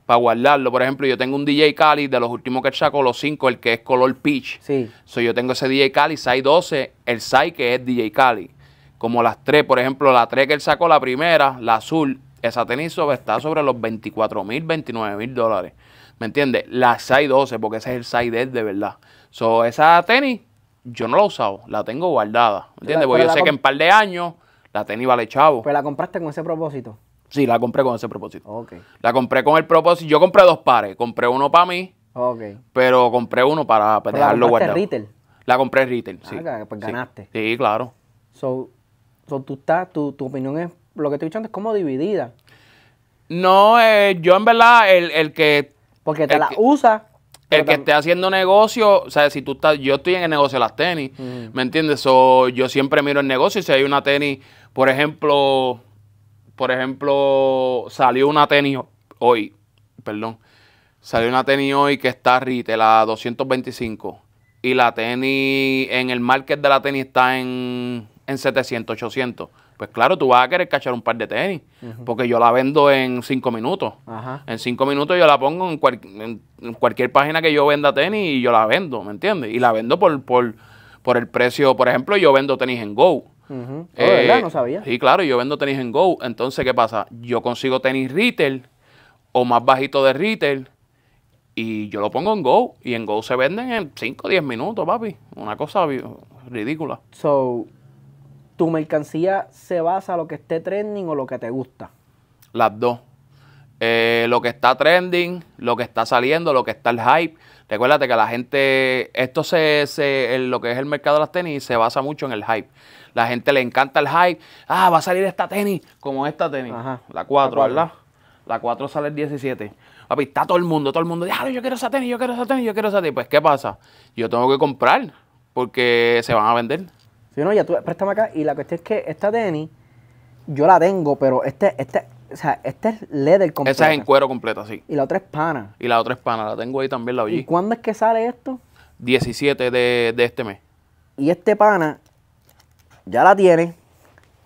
para guardarlo. Por ejemplo, yo tengo un DJ Cali de los últimos que sacó, los 5, el que es color peach. Sí. So, yo tengo ese DJ Cali 12, el size que es DJ Cali. Como las tres, por ejemplo, la tres que él sacó, la primera, la azul, esa tenis está sobre los 24 mil, 29 mil dólares. ¿Me entiendes? La 12, porque ese es el size de de verdad. So, esa tenis yo no la he usado, la tengo guardada. ¿Me entiendes? Porque yo sé que en un par de años la tenis vale chavo. ¿Pero pues la compraste con ese propósito? Sí, la compré con ese propósito. okay La compré con el propósito. Yo compré dos pares. Compré uno para mí. Ok. Pero compré uno para pues, dejarlo la guardado. retail? La compré retail, sí. Ah, pues ganaste. Sí, claro. So, so tú estás, tu, opinión es, lo que estoy diciendo es como dividida. No, eh, yo en verdad, el, el que... Porque te la usa. El que esté haciendo negocio, o sea, si tú estás, yo estoy en el negocio de las tenis, ¿me entiendes? So, yo siempre miro el negocio y si hay una tenis por ejemplo, por ejemplo, salió una tenis hoy, perdón, salió una tenis hoy que está rite la 225 y la tenis, en el market de la tenis está en, 700, 800. Pues claro, tú vas a querer cachar un par de tenis, porque yo la vendo en cinco minutos. En cinco minutos yo la pongo en, cualquier página que yo venda tenis y yo la vendo, ¿me entiendes? Y la vendo por, por, por el precio, por ejemplo, yo vendo tenis en Go. Uh no sabía. Sí, claro, yo vendo tenis en Go. Entonces, ¿qué pasa? Yo consigo tenis retail o más bajito de retail y yo lo pongo en Go. Y en Go se venden en 5 o 10 minutos, papi. Una cosa ridícula. So, ¿tu mercancía se basa En lo que esté trending o lo que te gusta? Las dos. Eh, lo que está trending, lo que está saliendo, lo que está el hype. Recuérdate que la gente, esto se, lo que es el mercado de las tenis se basa mucho en el hype. La gente le encanta el hype. Ah, va a salir esta tenis, como esta tenis. Ajá. La 4, ¿verdad? La 4 sale el 17. Papi, está todo el mundo, todo el mundo. Ah, yo quiero esa tenis, yo quiero esa tenis, yo quiero esa tenis. Pues, ¿qué pasa? Yo tengo que comprar porque se van a vender. Sí, no, ya tú, préstame acá. Y la cuestión es que esta tenis, yo la tengo, pero este, este, o sea, este es leather completa. Esa es en cuero completo, sí. Y la otra es pana. Y la otra es pana, la tengo ahí también, la oí. ¿Y cuándo es que sale esto? 17 de, de, este mes. Y este pana ya la tienes,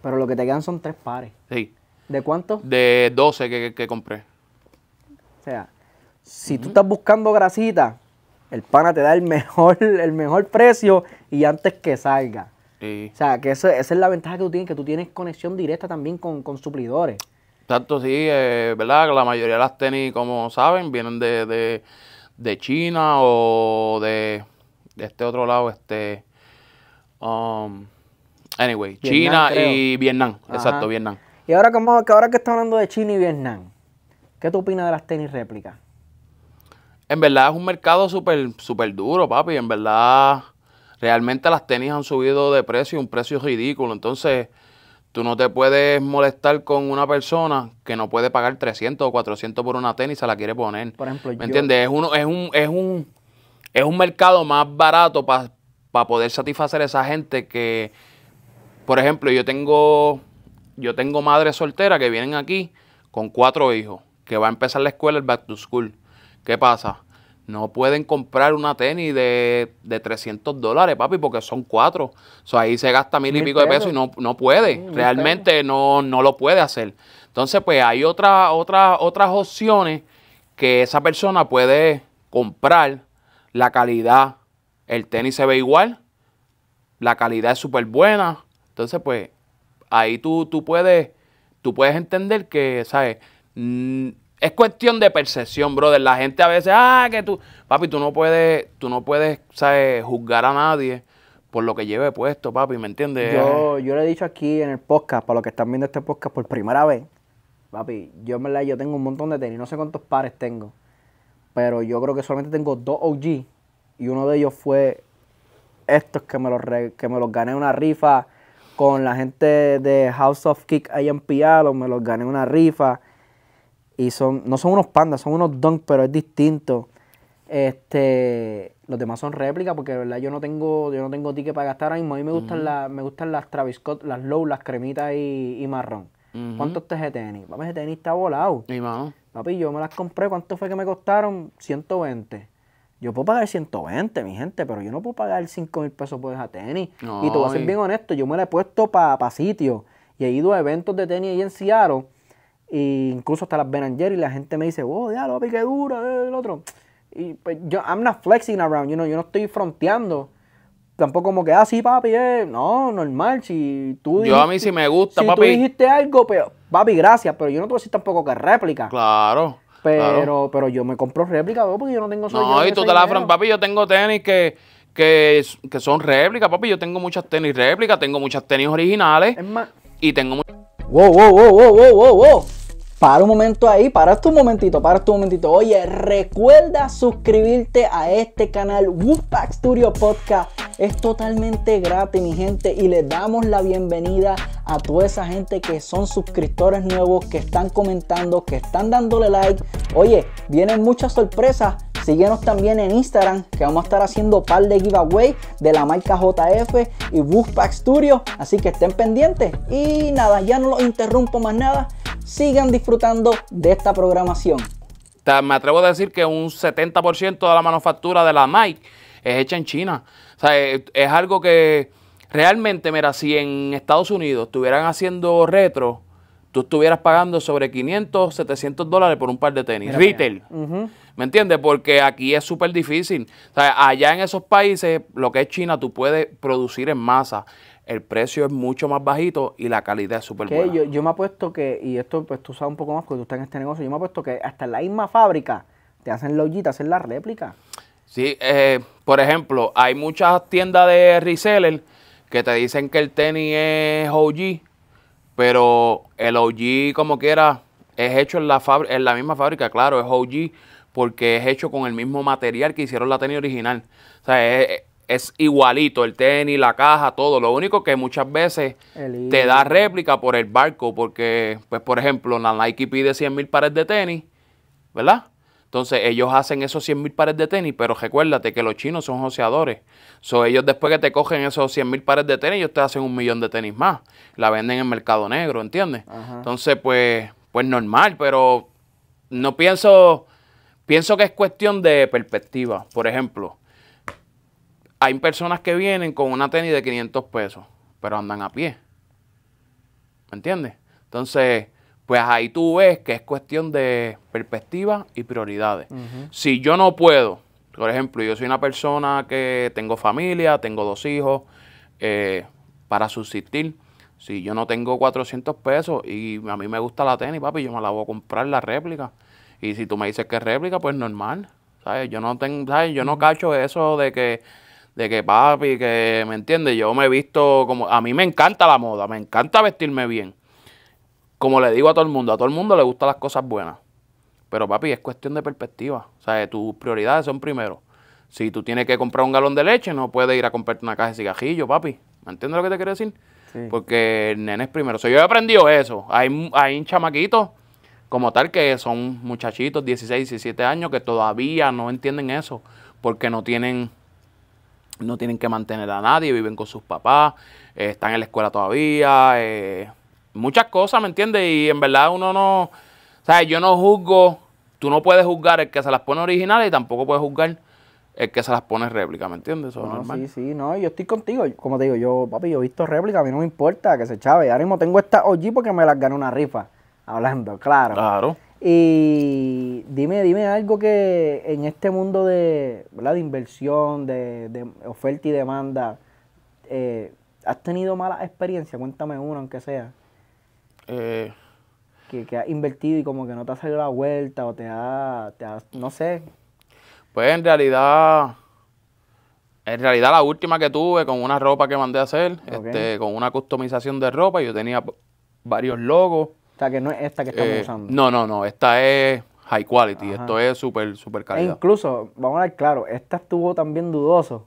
pero lo que te quedan son tres pares. Sí. ¿De cuánto? De 12 que, compré. O sea, si tú estás buscando grasita, el pana te da el mejor, el mejor precio y antes que salga. Sí. O sea, que esa es la ventaja que tú tienes, que tú tienes conexión directa también con, con suplidores. Tanto sí, eh, ¿verdad? La mayoría de las tenis, como saben, vienen de, China o de, este otro lado, este... Um, Anyway, China y Vietnam. Exacto, Vietnam. Y ahora, como, que ahora que estamos hablando de China y Vietnam, ¿qué tú opinas de las tenis réplicas? En verdad es un mercado súper super duro, papi. En verdad, realmente las tenis han subido de precio, un precio ridículo. Entonces, tú no te puedes molestar con una persona que no puede pagar 300 o 400 por una tenis y se la quiere poner. Por ejemplo, ¿Me entiendes? Es, uno, es, un, es, un, es un mercado más barato para poder satisfacer a esa gente que por ejemplo, yo tengo, yo tengo madres solteras que vienen aquí con cuatro hijos, que va a empezar la escuela el back to school. ¿Qué pasa? No pueden comprar una tenis de, 300 dólares, papi, porque son cuatro. O ahí se gasta mil y pico de pesos y no, puede. Realmente no, no lo puede hacer. Entonces, pues hay otra, otra, otras opciones que esa persona puede comprar. La calidad, el tenis se ve igual. La calidad es súper buena. Entonces, pues, ahí tú, tú puedes, tú puedes entender que, ¿sabes? Mm, es cuestión de percepción, brother. La gente a veces, ah, que tú, papi, tú no puedes, tú no puedes, ¿sabes? Juzgar a nadie por lo que lleve puesto, papi, ¿me entiendes? Yo, yo le he dicho aquí en el podcast, para los que están viendo este podcast por primera vez, papi, yo me verdad, yo tengo un montón de tenis, no sé cuántos pares tengo, pero yo creo que solamente tengo dos OG y uno de ellos fue estos que me los, que me los gané una rifa con la gente de House of Kick ahí en Pialo, me los gané una rifa. Y son, no son unos pandas, son unos donks, pero es distinto. Este, los demás son réplicas, porque de verdad yo no tengo, yo no tengo ticket para gastar ahora mismo. A mí me gustan las, me gustan las Travis Scott, las Low, las cremitas y, marrón. cuántos -huh. ¿Cuánto este es tenis? Papi, ese tenis está volado. Y Papi, yo me las compré, ¿cuánto fue que me costaron? 120. Yo puedo pagar 120, mi gente, pero yo no puedo pagar 5 mil pesos por esa tenis. y te voy a ser bien honesto, yo me la he puesto para sitio. y he ido a eventos de tenis ahí en Seattle, e incluso hasta las Ben y la gente me dice, oh, lo papi, qué dura, eh, el otro. Y pues, yo, I'm not flexing around, you know, yo no estoy fronteando tampoco como que, ah, sí, papi, eh. no, normal, si tú Yo a mí sí me gusta, tú dijiste algo, pero, pues, papi, gracias, pero yo no te voy decir tampoco que réplica. Claro. Pero, pero yo me compro réplica, porque yo no tengo No, y tú te la fran papi, yo tengo tenis que, que, que son réplicas, papi. Yo tengo muchas tenis réplicas, tengo muchas tenis originales. Es más. Y tengo muchas. Wow, wow, wow, wow, wow, wow, wow para un momento ahí, para tu momentito, para tu momentito. Oye, recuerda suscribirte a este canal Woodpack Studio Podcast. Es totalmente gratis, mi gente, y le damos la bienvenida a toda esa gente que son suscriptores nuevos, que están comentando, que están dándole like. Oye, vienen muchas sorpresas Síguenos también en Instagram, que vamos a estar haciendo par de giveaway de la marca JF y Pack Studio. Así que estén pendientes. Y nada, ya no los interrumpo más nada. Sigan disfrutando de esta programación. Me atrevo a decir que un 70% de la manufactura de la Mike es hecha en China. O sea, es algo que realmente, mira, si en Estados Unidos estuvieran haciendo retro, tú estuvieras pagando sobre 500, 700 dólares por un par de tenis. Retail. Uh ¿Me entiendes? Porque aquí es súper difícil. O sea, allá en esos países, lo que es China, tú puedes producir en masa. El precio es mucho más bajito y la calidad es súper buena. Yo, yo me apuesto que, y esto pues tú sabes un poco más porque tú estás en este negocio, yo me apuesto que hasta en la misma fábrica te hacen la te hacen la réplica. Sí, eh, por ejemplo, hay muchas tiendas de reseller que te dicen que el tenis es OG, pero el OG como quiera es hecho en la, en la misma fábrica, claro, es OG, porque es hecho con el mismo material que hicieron la tenis original. O sea, es, igualito, el tenis, la caja, todo. Lo único que muchas veces te da réplica por el barco, porque, pues, por ejemplo, la Nike pide 100 mil pares de tenis, ¿verdad? Entonces ellos hacen esos 100 mil pares de tenis, pero recuérdate que los chinos son joseadores. So, ellos después que te cogen esos 100 mil pares de tenis, ellos te hacen un millón de tenis más. La venden en mercado negro, ¿entiendes? Entonces, pues, pues normal, pero no pienso Pienso que es cuestión de perspectiva. Por ejemplo, hay personas que vienen con una tenis de 500 pesos, pero andan a pie. ¿Me entiendes? Entonces, pues ahí tú ves que es cuestión de perspectiva y prioridades. Si yo no puedo, por ejemplo, yo soy una persona que tengo familia, tengo dos hijos, eh, para subsistir, si yo no tengo 400 pesos y a mí me gusta la tenis, papi, yo me la voy a comprar la réplica. Y si tú me dices que es réplica, pues normal. ¿Sabes? Yo no tengo, ¿sabes? Yo no cacho eso de que, de que papi, que, ¿me entiendes? Yo me he visto como, a mí me encanta la moda, me encanta vestirme bien. Como le digo a todo el mundo, a todo el mundo le gustan las cosas buenas. Pero papi, es cuestión de perspectiva. ¿Sabes? Tus prioridades son primero. Si tú tienes que comprar un galón de leche, no puedes ir a comprarte una caja de cigajillos, papi. ¿Me entiendes lo que te quiero decir? Porque el nene es primero. O yo he aprendido eso. Hay, hay un chamaquito como tal que son muchachitos 16, 17 años que todavía no entienden eso porque no tienen no tienen que mantener a nadie, viven con sus papás, eh, están en la escuela todavía, eh, muchas cosas, ¿me entiendes? Y en verdad uno no, o sea, yo no juzgo, tú no puedes juzgar el que se las pone original y tampoco puedes juzgar el que se las pone réplica, ¿me entiendes? Sí, sí, no, yo estoy contigo, como te digo, yo, papi, yo he visto réplica, a mí no me importa que se chave, ahora mismo tengo esta OG porque me las gané una rifa. Hablando, claro. Claro. Y dime, dime algo que en este mundo de, inversión, de, oferta y demanda, eh, ¿has tenido mala experiencia Cuéntame una aunque sea. Eh. que, que, has invertido y como que no te ha salido la vuelta o te ha, no sé. Pues en realidad, en realidad la última que tuve con una ropa que mandé a hacer, este, con una customización de ropa, yo tenía varios logos o sea, que no es esta que estamos eh, usando. No, no, no. Esta es high quality. Esto es súper, súper e calidad. incluso, vamos a ver claro, esta estuvo también dudoso.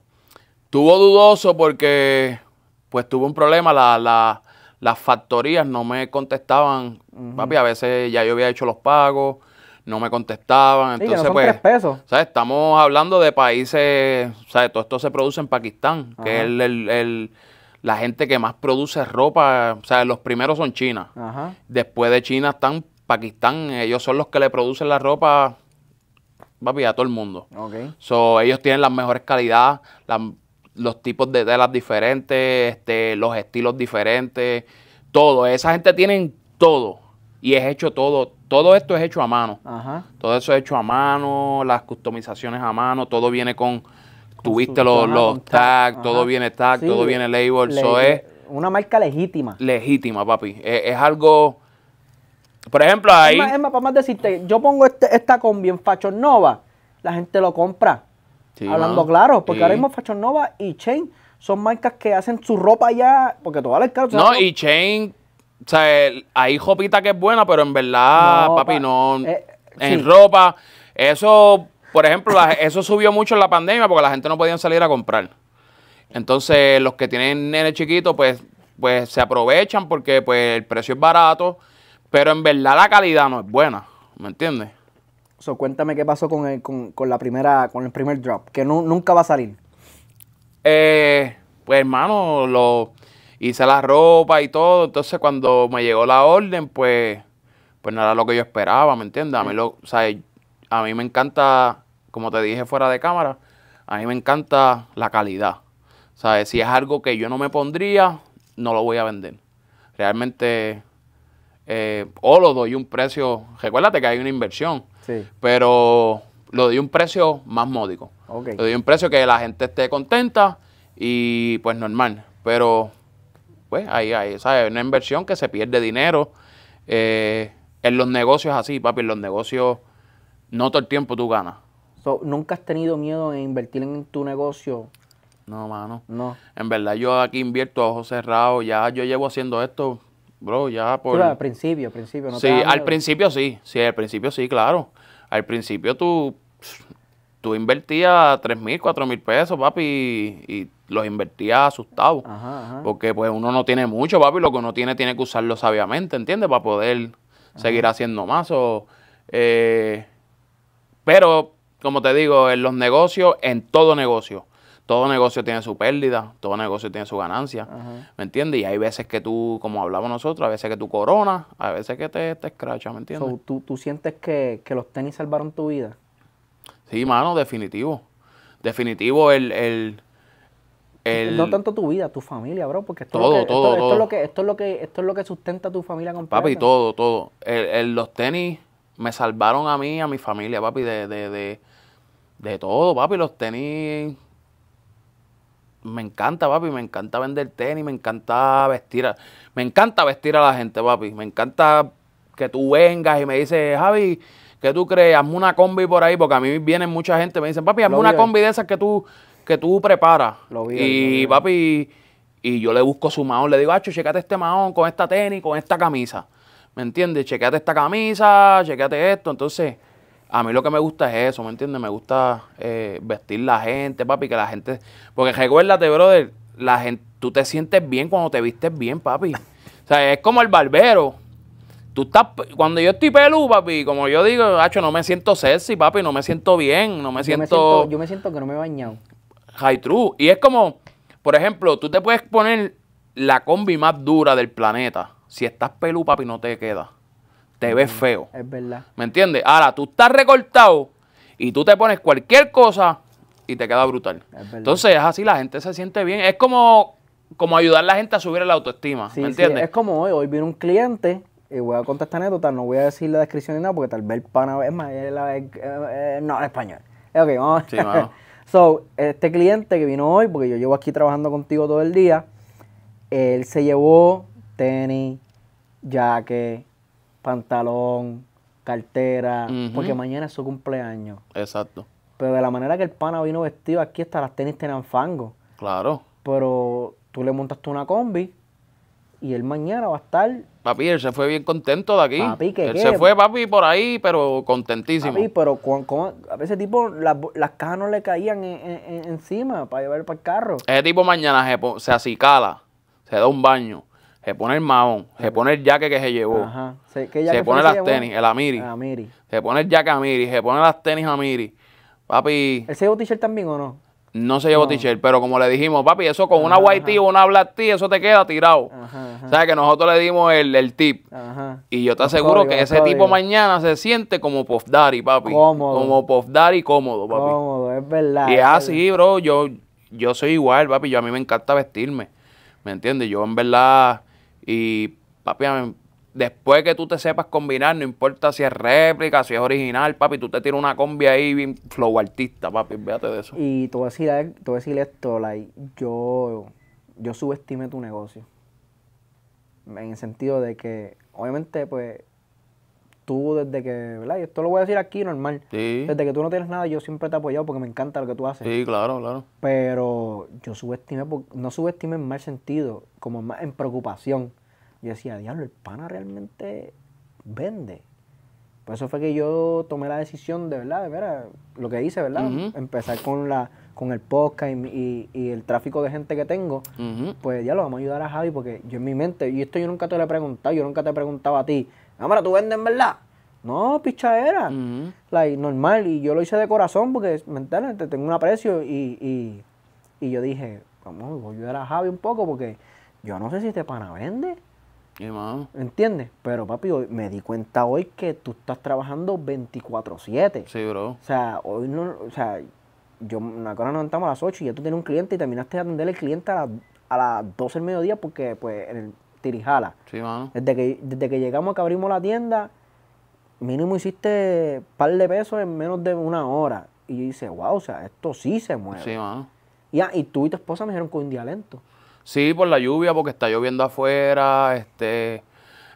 Estuvo dudoso porque, pues, tuve un problema. La, la, las factorías no me contestaban. Papi, a veces ya yo había hecho los pagos no me contestaban. Entonces, sí, pues, Estamos hablando de países, O sea, Todo esto se produce en Pakistán, que es el, la gente que más produce ropa, o sea, los primeros son China. Después de China están Pakistán, ellos son los que le producen la ropa papi, a todo el mundo. So, ellos tienen las mejores calidades, los tipos de telas diferentes, este, los estilos diferentes, todo. Esa gente tiene todo. Y es hecho todo, todo esto es hecho a mano. Ajá. Todo eso es hecho a mano, las customizaciones a mano, todo viene con tuviste los, los todo viene tag, todo viene label, eso es... Una marca legítima. Legítima, papi. E, es, algo... Por ejemplo, ahí... Es más, para más decirte, yo pongo este, esta combi en Fashion Nova, la gente lo compra. hablando claro, porque ahora mismo Fashion Nova y Chain son marcas que hacen su ropa ya, porque todas las cosas No, y Chain, o sea, hay jopita que es buena, pero en verdad, papi, no... Eh, en ropa, eso por ejemplo, eso subió mucho en la pandemia porque la gente no podía salir a comprar. Entonces, los que tienen nene chiquito, pues, pues se aprovechan porque pues, el precio es barato, pero en verdad la calidad no es buena, ¿me entiendes? So, cuéntame qué pasó con el, con, con la primera, con el primer drop, que nunca va a salir. Eh, pues hermano, lo hice la ropa y todo. Entonces cuando me llegó la orden, pues, pues no era lo que yo esperaba, ¿me entiendes? A mí lo, o sea, a mí me encanta, como te dije fuera de cámara, a mí me encanta la calidad. sea, Si es algo que yo no me pondría, no lo voy a vender. Realmente, eh, o lo doy un precio, recuérdate que hay una inversión, sí. pero lo doy un precio más módico. Lo doy un precio que la gente esté contenta y pues normal. Pero, pues ahí, ahí, ¿sabes? Una inversión que se pierde dinero. Eh, en los negocios así, papi, en los negocios no todo el tiempo tú ganas. So, ¿Nunca has tenido miedo en invertir en tu negocio? No, mano. No. En verdad, yo aquí invierto a ojos cerrados. Ya yo llevo haciendo esto, bro, ya por... Pero al principio, al principio. ¿no sí, al principio sí. Sí, al principio sí, claro. Al principio tú, tú invertías tres mil, cuatro mil pesos, papi, y, los invertías asustados. Ajá, Porque pues uno no tiene mucho, papi. Lo que uno tiene, tiene que usarlo sabiamente, ¿entiendes? Para poder seguir haciendo más o... Eh, pero, como te digo, en los negocios, en todo negocio, todo negocio tiene su pérdida, todo negocio tiene su ganancia, ¿me entiendes? Y hay veces que tú, como hablamos nosotros, a veces que tú coronas, a veces que te, te escrachas, ¿me entiendes? ¿tú, sientes que, los tenis salvaron tu vida? Sí, mano, definitivo. Definitivo el... el, no tanto tu vida, tu familia, bro, porque esto, es, lo que, lo que es lo que sustenta tu familia completa. Papi, todo, todo. los tenis me salvaron a mí a mi familia, papi, de, de, de, de, todo, papi. Los tenis. Me encanta, papi. Me encanta vender tenis, me encanta vestir. A, me encanta vestir a la gente, papi. Me encanta que tú vengas y me dices, Javi, ¿qué tú crees? Hazme una combi por ahí, porque a mí vienen mucha gente, me dicen, papi, hazme una combi de esas que tú, que tú preparas. Lo vi, y papi, y yo le busco su mahón, le digo, acho, checate este maón con esta tenis, con esta camisa. ¿Me entiendes? Chequeate esta camisa, chequeate esto. Entonces, a mí lo que me gusta es eso, ¿me entiendes? Me gusta eh, vestir la gente, papi, que la gente. Porque recuérdate, brother, la gente, tú te sientes bien cuando te vistes bien, papi. O sea, es como el barbero. Tú estás, cuando yo estoy pelú, papi, como yo digo, hacho, no me siento sexy, papi, no me siento bien, no me, siento... Yo me siento que no me he bañado. High true. Y es como, por ejemplo, tú te puedes poner la combi más dura del planeta si estás pelu, papi, no te queda. Te ves feo. Es verdad. ¿Me entiendes? Ahora, tú estás recortado y tú te pones cualquier cosa y te queda brutal. Entonces, es así, la gente se siente bien. Es como, como ayudar a la gente a subir la autoestima. ¿Me entiendes? Sí. Es como hoy, hoy vino un cliente y voy a contar esta anécdota, no voy a decir la descripción ni nada, porque tal vez el pana es más, no, en español. Ok, vamos. Sí, vamos. so, este cliente que vino hoy, porque yo llevo aquí trabajando contigo todo el día, él se llevó tenis, jaque, pantalón, cartera, porque mañana es su cumpleaños. Exacto. Pero de la manera que el pana vino vestido, aquí hasta las tenis tenían fango. Claro. Pero tú le montaste una combi y él mañana va a estar. Papi, él se fue bien contento de aquí. Papi, ¿qué, él se fue, papi, por ahí, pero contentísimo. Papi, pero a ese tipo las, cajas no le caían encima para llevar para el carro. Ese tipo mañana se, se acicala, se da un baño se pone el maón, se pone el jaque que se llevó, Ajá. Se, pone las tenis, el Amiri, Amiri, se pone el jaque Amiri, se pone las tenis Amiri, papi. ¿El se llevó t-shirt también o no? No se llevó t-shirt, pero como le dijimos, papi, eso con una white tee o una black tee, eso te queda tirado. Ajá, O sea, que nosotros le dimos el, el tip. Y yo te aseguro que ese tipo mañana se siente como Puff Daddy, papi. Cómodo. Como Puff Daddy cómodo, papi. Cómodo, es verdad. Y así, bro. Yo, yo soy igual, papi. Yo a mí me encanta vestirme. ¿Me entiendes? Yo en verdad y, papi, después que tú te sepas combinar, no importa si es réplica, si es original, papi, tú te tiras una combi ahí, flow artista, papi, véate de eso. Y te voy a decir, esto, like, yo, yo subestimé tu negocio. En el sentido de que, obviamente, pues, tú desde que, ¿verdad? Y esto lo voy a decir aquí normal. Desde que tú no tienes nada, yo siempre te he apoyado porque me encanta lo que tú haces. Sí, claro, claro. Pero yo subestimé, no subestimé en mal sentido, como más en preocupación. Yo decía, diablo, el pana realmente vende. Por eso fue que yo tomé la decisión de, ¿verdad? De, ver Lo que hice, ¿verdad? Empezar con la con el podcast y, el tráfico de gente que tengo, pues ya lo vamos a ayudar a Javi porque yo en mi mente, y esto yo nunca te lo he preguntado, yo nunca te he preguntado a ti, Cámara, ah, tú vendes en verdad. No, pichadera. era. like, normal. Y yo lo hice de corazón porque, ¿me entiendes? Tengo un aprecio y, y, y yo dije, vamos, voy a ayudar a Javi un poco porque yo no sé si este pana vende. ¿Entiendes? Pero papi, me di cuenta hoy que tú estás trabajando 24-7. Sí, bro. O sea, hoy no, o sea, yo una nos levantamos a las 8 y ya tú tienes un cliente y terminaste de atender el cliente a, a las 12 del mediodía porque pues en el tirijala. Sí, Desde que, desde que llegamos que abrimos la tienda, mínimo hiciste par de pesos en menos de una hora. Y yo dije, wow, o sea, esto sí se mueve. Sí, mano. Y, ah, y tú y tu esposa me dijeron que un día lento. Sí, por la lluvia, porque está lloviendo afuera, este...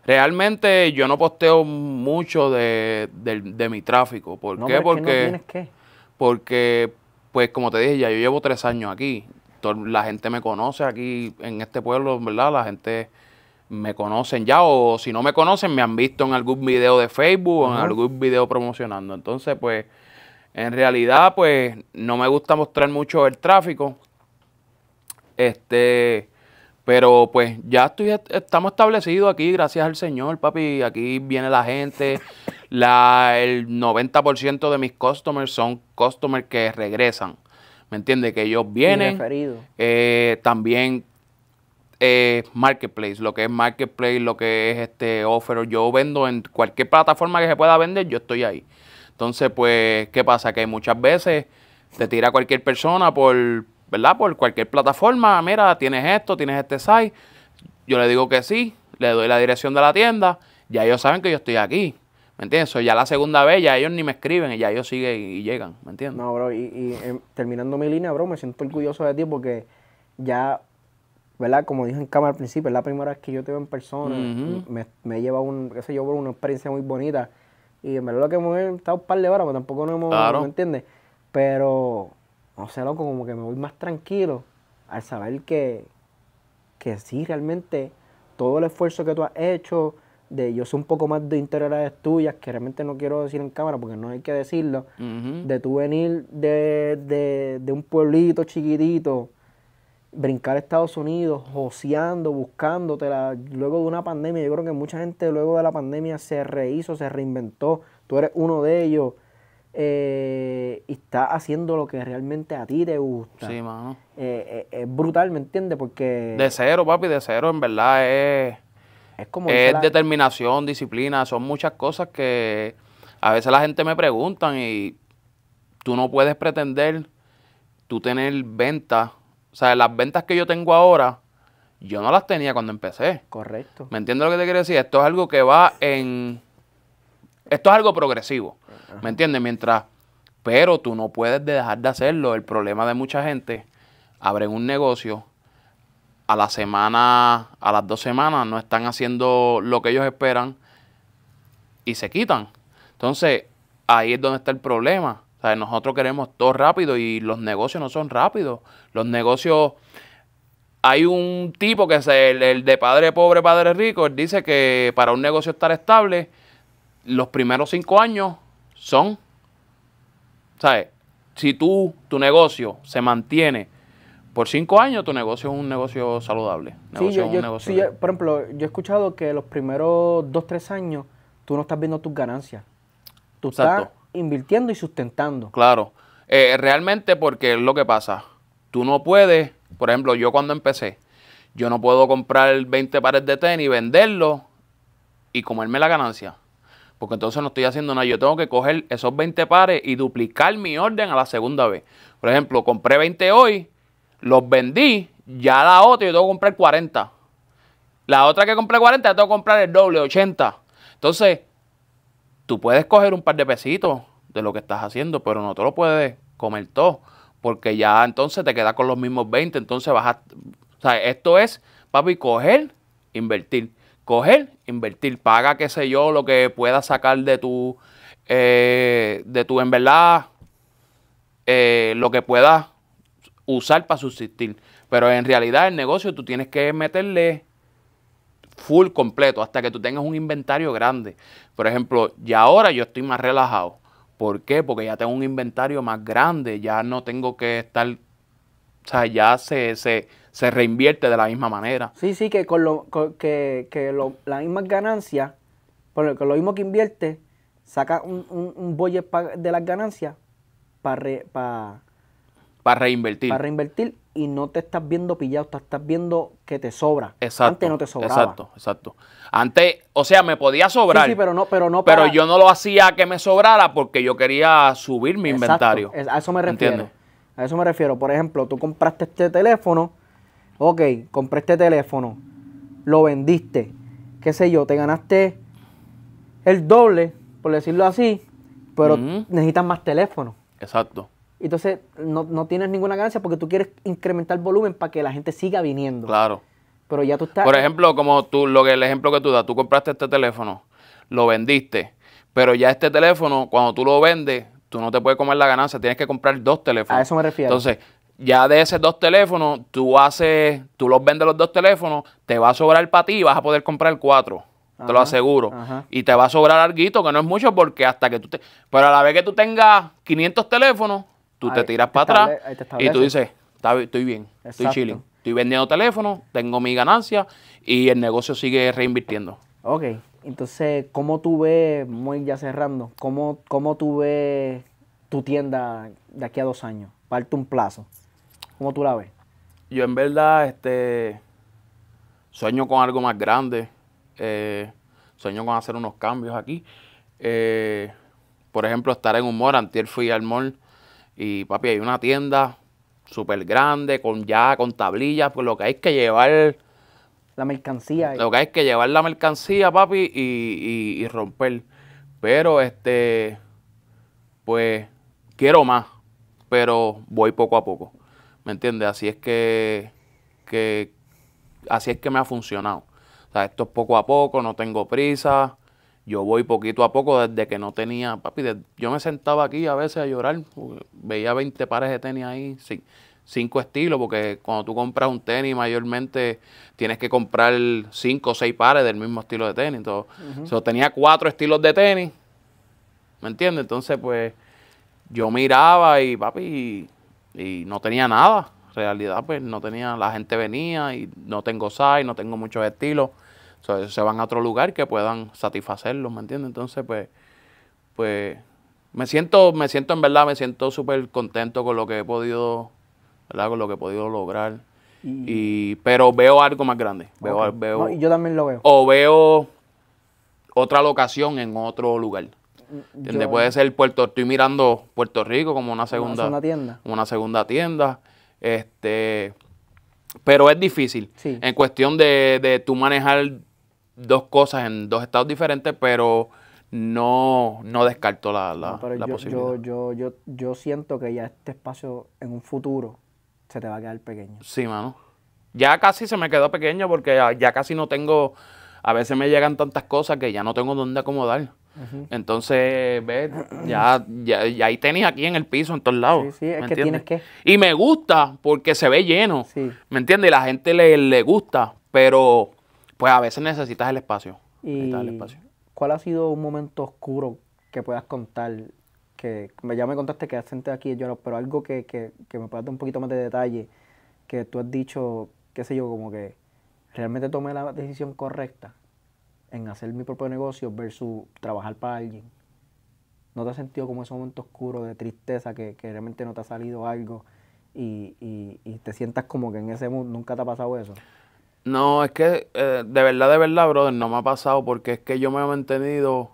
Realmente yo no posteo mucho de, de mi tráfico. ¿Por qué? porque, porque, pues como te dije, ya yo llevo tres años aquí. La gente me conoce aquí en este pueblo, ¿verdad? La gente me conocen ya o si no me conocen me han visto en algún video de Facebook o en algún video promocionando. Entonces, pues en realidad pues no me gusta mostrar mucho el tráfico. Este, pero pues ya estoy, estamos establecidos aquí, gracias al Señor, papi. Aquí viene la gente. el 90% de mis customers son customers que regresan. ¿Me entiendes? Que ellos vienen. Eh, también eh, marketplace, lo que es marketplace, lo que es este offer. Yo vendo en cualquier plataforma que se pueda vender, yo estoy ahí. Entonces, pues, ¿qué pasa? Que muchas veces te tira cualquier persona por, ¿verdad? Por cualquier plataforma. Mira, tienes esto, tienes este site. Yo le digo que sí, le doy la dirección de la tienda. Ya ellos saben que yo estoy aquí. ¿Me entiendes? ya la segunda vez, ya ellos ni me escriben y ya ellos siguen y, llegan. ¿Me entiendes? No, bro, y, em, terminando mi línea, bro, me siento orgulloso de ti porque ya ¿verdad? Como dije en cámara al principio, es la primera vez que yo te veo en persona. me, he lleva un, qué sé yo, una experiencia muy bonita. Y en verdad lo que hemos estado un par de horas, pero pues tampoco no hemos, ¿me entiendes? Pero, no sé, loco, como que me voy más tranquilo al saber que, que sí, realmente, todo el esfuerzo que tú has hecho, de yo soy un poco más de las tuyas, que realmente no quiero decir en cámara porque no hay que decirlo, de tú venir de, de un pueblito chiquitito brincar a Estados Unidos, joseando, buscándotela, luego de una pandemia, yo creo que mucha gente luego de la pandemia se rehizo, se reinventó, tú eres uno de ellos, eh, y está haciendo lo que realmente a ti te gusta. Sí, mano. Eh, eh, es brutal, ¿me entiendes? Porque... De cero, papi, de cero, en verdad es... Es como... Es determinación, disciplina, son muchas cosas que a veces la gente me preguntan y tú no puedes pretender tú tener ventas o sea, las ventas que yo tengo ahora, yo no las tenía cuando empecé. Correcto. ¿Me entiendes lo que te quiero decir? Esto es algo que va en... Esto es algo progresivo. ¿Me entiendes? Mientras... Pero tú no puedes dejar de hacerlo. El problema de mucha gente, abren un negocio, a la semana, a las dos semanas, no están haciendo lo que ellos esperan y se quitan. Entonces, ahí es donde está el problema nosotros queremos todo rápido y los negocios no son rápidos. Los negocios. Hay un tipo que es el, de padre pobre, padre rico, él dice que para un negocio estar estable, los primeros cinco años son. ¿Sabes? Si tú, tu negocio se mantiene por cinco años, tu negocio es un negocio saludable. por ejemplo, yo he escuchado que los primeros dos, tres años tú no estás viendo tus ganancias. Tú Exacto invirtiendo y sustentando. Claro, eh, realmente porque es lo que pasa. Tú no puedes, por ejemplo, yo cuando empecé, yo no puedo comprar 20 pares de tenis, venderlos y comerme la ganancia. Porque entonces no estoy haciendo nada. Yo tengo que coger esos 20 pares y duplicar mi orden a la segunda vez. Por ejemplo, compré 20 hoy, los vendí, ya la otra yo tengo que comprar 40. La otra que compré 40, tengo que comprar el doble, 80. Entonces, tú puedes coger un par de pesitos de lo que estás haciendo, pero no te lo puedes comer todo, porque ya entonces te quedas con los mismos 20, entonces vas a... O sea, esto es, papi, coger, invertir, coger, invertir, paga, qué sé yo, lo que puedas sacar de tu, eh, de tu, en verdad, eh, lo que puedas usar para subsistir. Pero en realidad el negocio tú tienes que meterle full completo hasta que tú tengas un inventario grande. Por ejemplo, ya ahora yo estoy más relajado. ¿Por qué? Porque ya tengo un inventario más grande, ya no tengo que estar, o sea, ya se, se, se reinvierte de la misma manera. Sí, sí, que con lo, que, las mismas ganancias, con lo, mismo que invierte, saca un, un, de las ganancias para... para reinvertir. Para reinvertir y no te estás viendo pillado, estás viendo que te sobra. Exacto. Antes no te sobraba. Exacto, exacto. Antes, o sea, me podía sobrar. Sí, pero no, pero no Pero yo no lo hacía que me sobrara porque yo quería subir mi inventario. A eso me refiero. A eso me refiero. Por ejemplo, tú compraste este teléfono. Ok, compré este teléfono. Lo vendiste. Qué sé yo, te ganaste el doble, por decirlo así. Pero necesitas más teléfono Exacto. Entonces no, tienes ninguna ganancia porque tú quieres incrementar el volumen para que la gente siga viniendo. Claro. Pero ya tú estás... Por ejemplo, como tú, lo que el ejemplo que tú das, tú compraste este teléfono, lo vendiste, pero ya este teléfono, cuando tú lo vendes, tú no te puedes comer la ganancia, tienes que comprar dos teléfonos. A eso me refiero. Entonces, ya de esos dos teléfonos, tú haces, tú los vendes los dos teléfonos, te va a sobrar para ti y vas a poder comprar cuatro. te lo aseguro. Y te va a sobrar algo, que no es mucho, porque hasta que tú te. Pero a la vez que tú tengas 500 teléfonos, tú te tiras para atrás y tú dices, estoy bien, estoy chilling. Estoy vendiendo teléfono, tengo mi ganancia y el negocio sigue reinvirtiendo. Ok, entonces, ¿cómo tú ves, muy ya cerrando, cómo, cómo tú ves tu tienda de aquí a dos años? Parte un plazo. ¿Cómo tú la ves? Yo en verdad este, sueño con algo más grande. Eh, sueño con hacer unos cambios aquí. Eh, por ejemplo, estar en humor. Antier fui al mall y papi, hay una tienda súper grande, con ya, con tablillas, pues lo que hay es que llevar. La mercancía. Lo que hay es que llevar la mercancía, papi, y, y, romper. Pero este, pues quiero más, pero voy poco a poco. ¿Me entiendes? Así es que, que así es que me ha funcionado. O sea, esto es poco a poco, no tengo prisa yo voy poquito a poco desde que no tenía, papi, yo me sentaba aquí a veces a llorar, veía 20 pares de tenis ahí, sí, cinco estilos, porque cuando tú compras un tenis mayormente tienes que comprar cinco o seis pares del mismo estilo de tenis. Entonces, tenía cuatro estilos de tenis, ¿me entiendes? Entonces, pues yo miraba y, papi, y, no tenía nada. En realidad, pues no tenía, la gente venía y no tengo size, no tengo muchos estilos. O sea, se van a otro lugar que puedan satisfacerlos, ¿me entiendes? Entonces, pues, pues me siento, me siento en verdad, me siento súper contento con lo que he podido, ¿verdad? Con lo que he podido lograr. Y, pero veo algo más grande. Veo, yo también lo veo. O veo otra locación en otro lugar. donde Puede ser Puerto, estoy mirando Puerto Rico como una segunda, una tienda. una segunda tienda. Este, pero es difícil. En cuestión de, de tú manejar dos cosas en dos estados diferentes, pero no, no descarto la, la, posibilidad. Yo, yo, yo, yo siento que ya este espacio en un futuro se te va a quedar pequeño. Sí, mano. Ya casi se me quedó pequeño porque ya, casi no tengo, a veces me llegan tantas cosas que ya no tengo dónde acomodar. Entonces, ves, ya, ya, ya, hay aquí en el piso, en todos lados. Sí, sí, es que tienes que. Y me gusta porque se ve lleno. ¿Me entiendes? Y la gente le gusta, pero pues a veces necesitas el espacio. espacio. ¿Cuál ha sido un momento oscuro que puedas contar? Que ya me contaste que has sentado aquí no, pero algo que, me puedas dar un poquito más de detalle, que tú has dicho, qué sé yo, como que realmente tomé la decisión correcta en hacer mi propio negocio versus trabajar para alguien. ¿No te has sentido como ese momento oscuro de tristeza que, realmente no te ha salido algo y te sientas como que en ese mundo nunca te ha pasado eso? No, es que eh, de verdad, de verdad, brother, no me ha pasado porque es que yo me he mantenido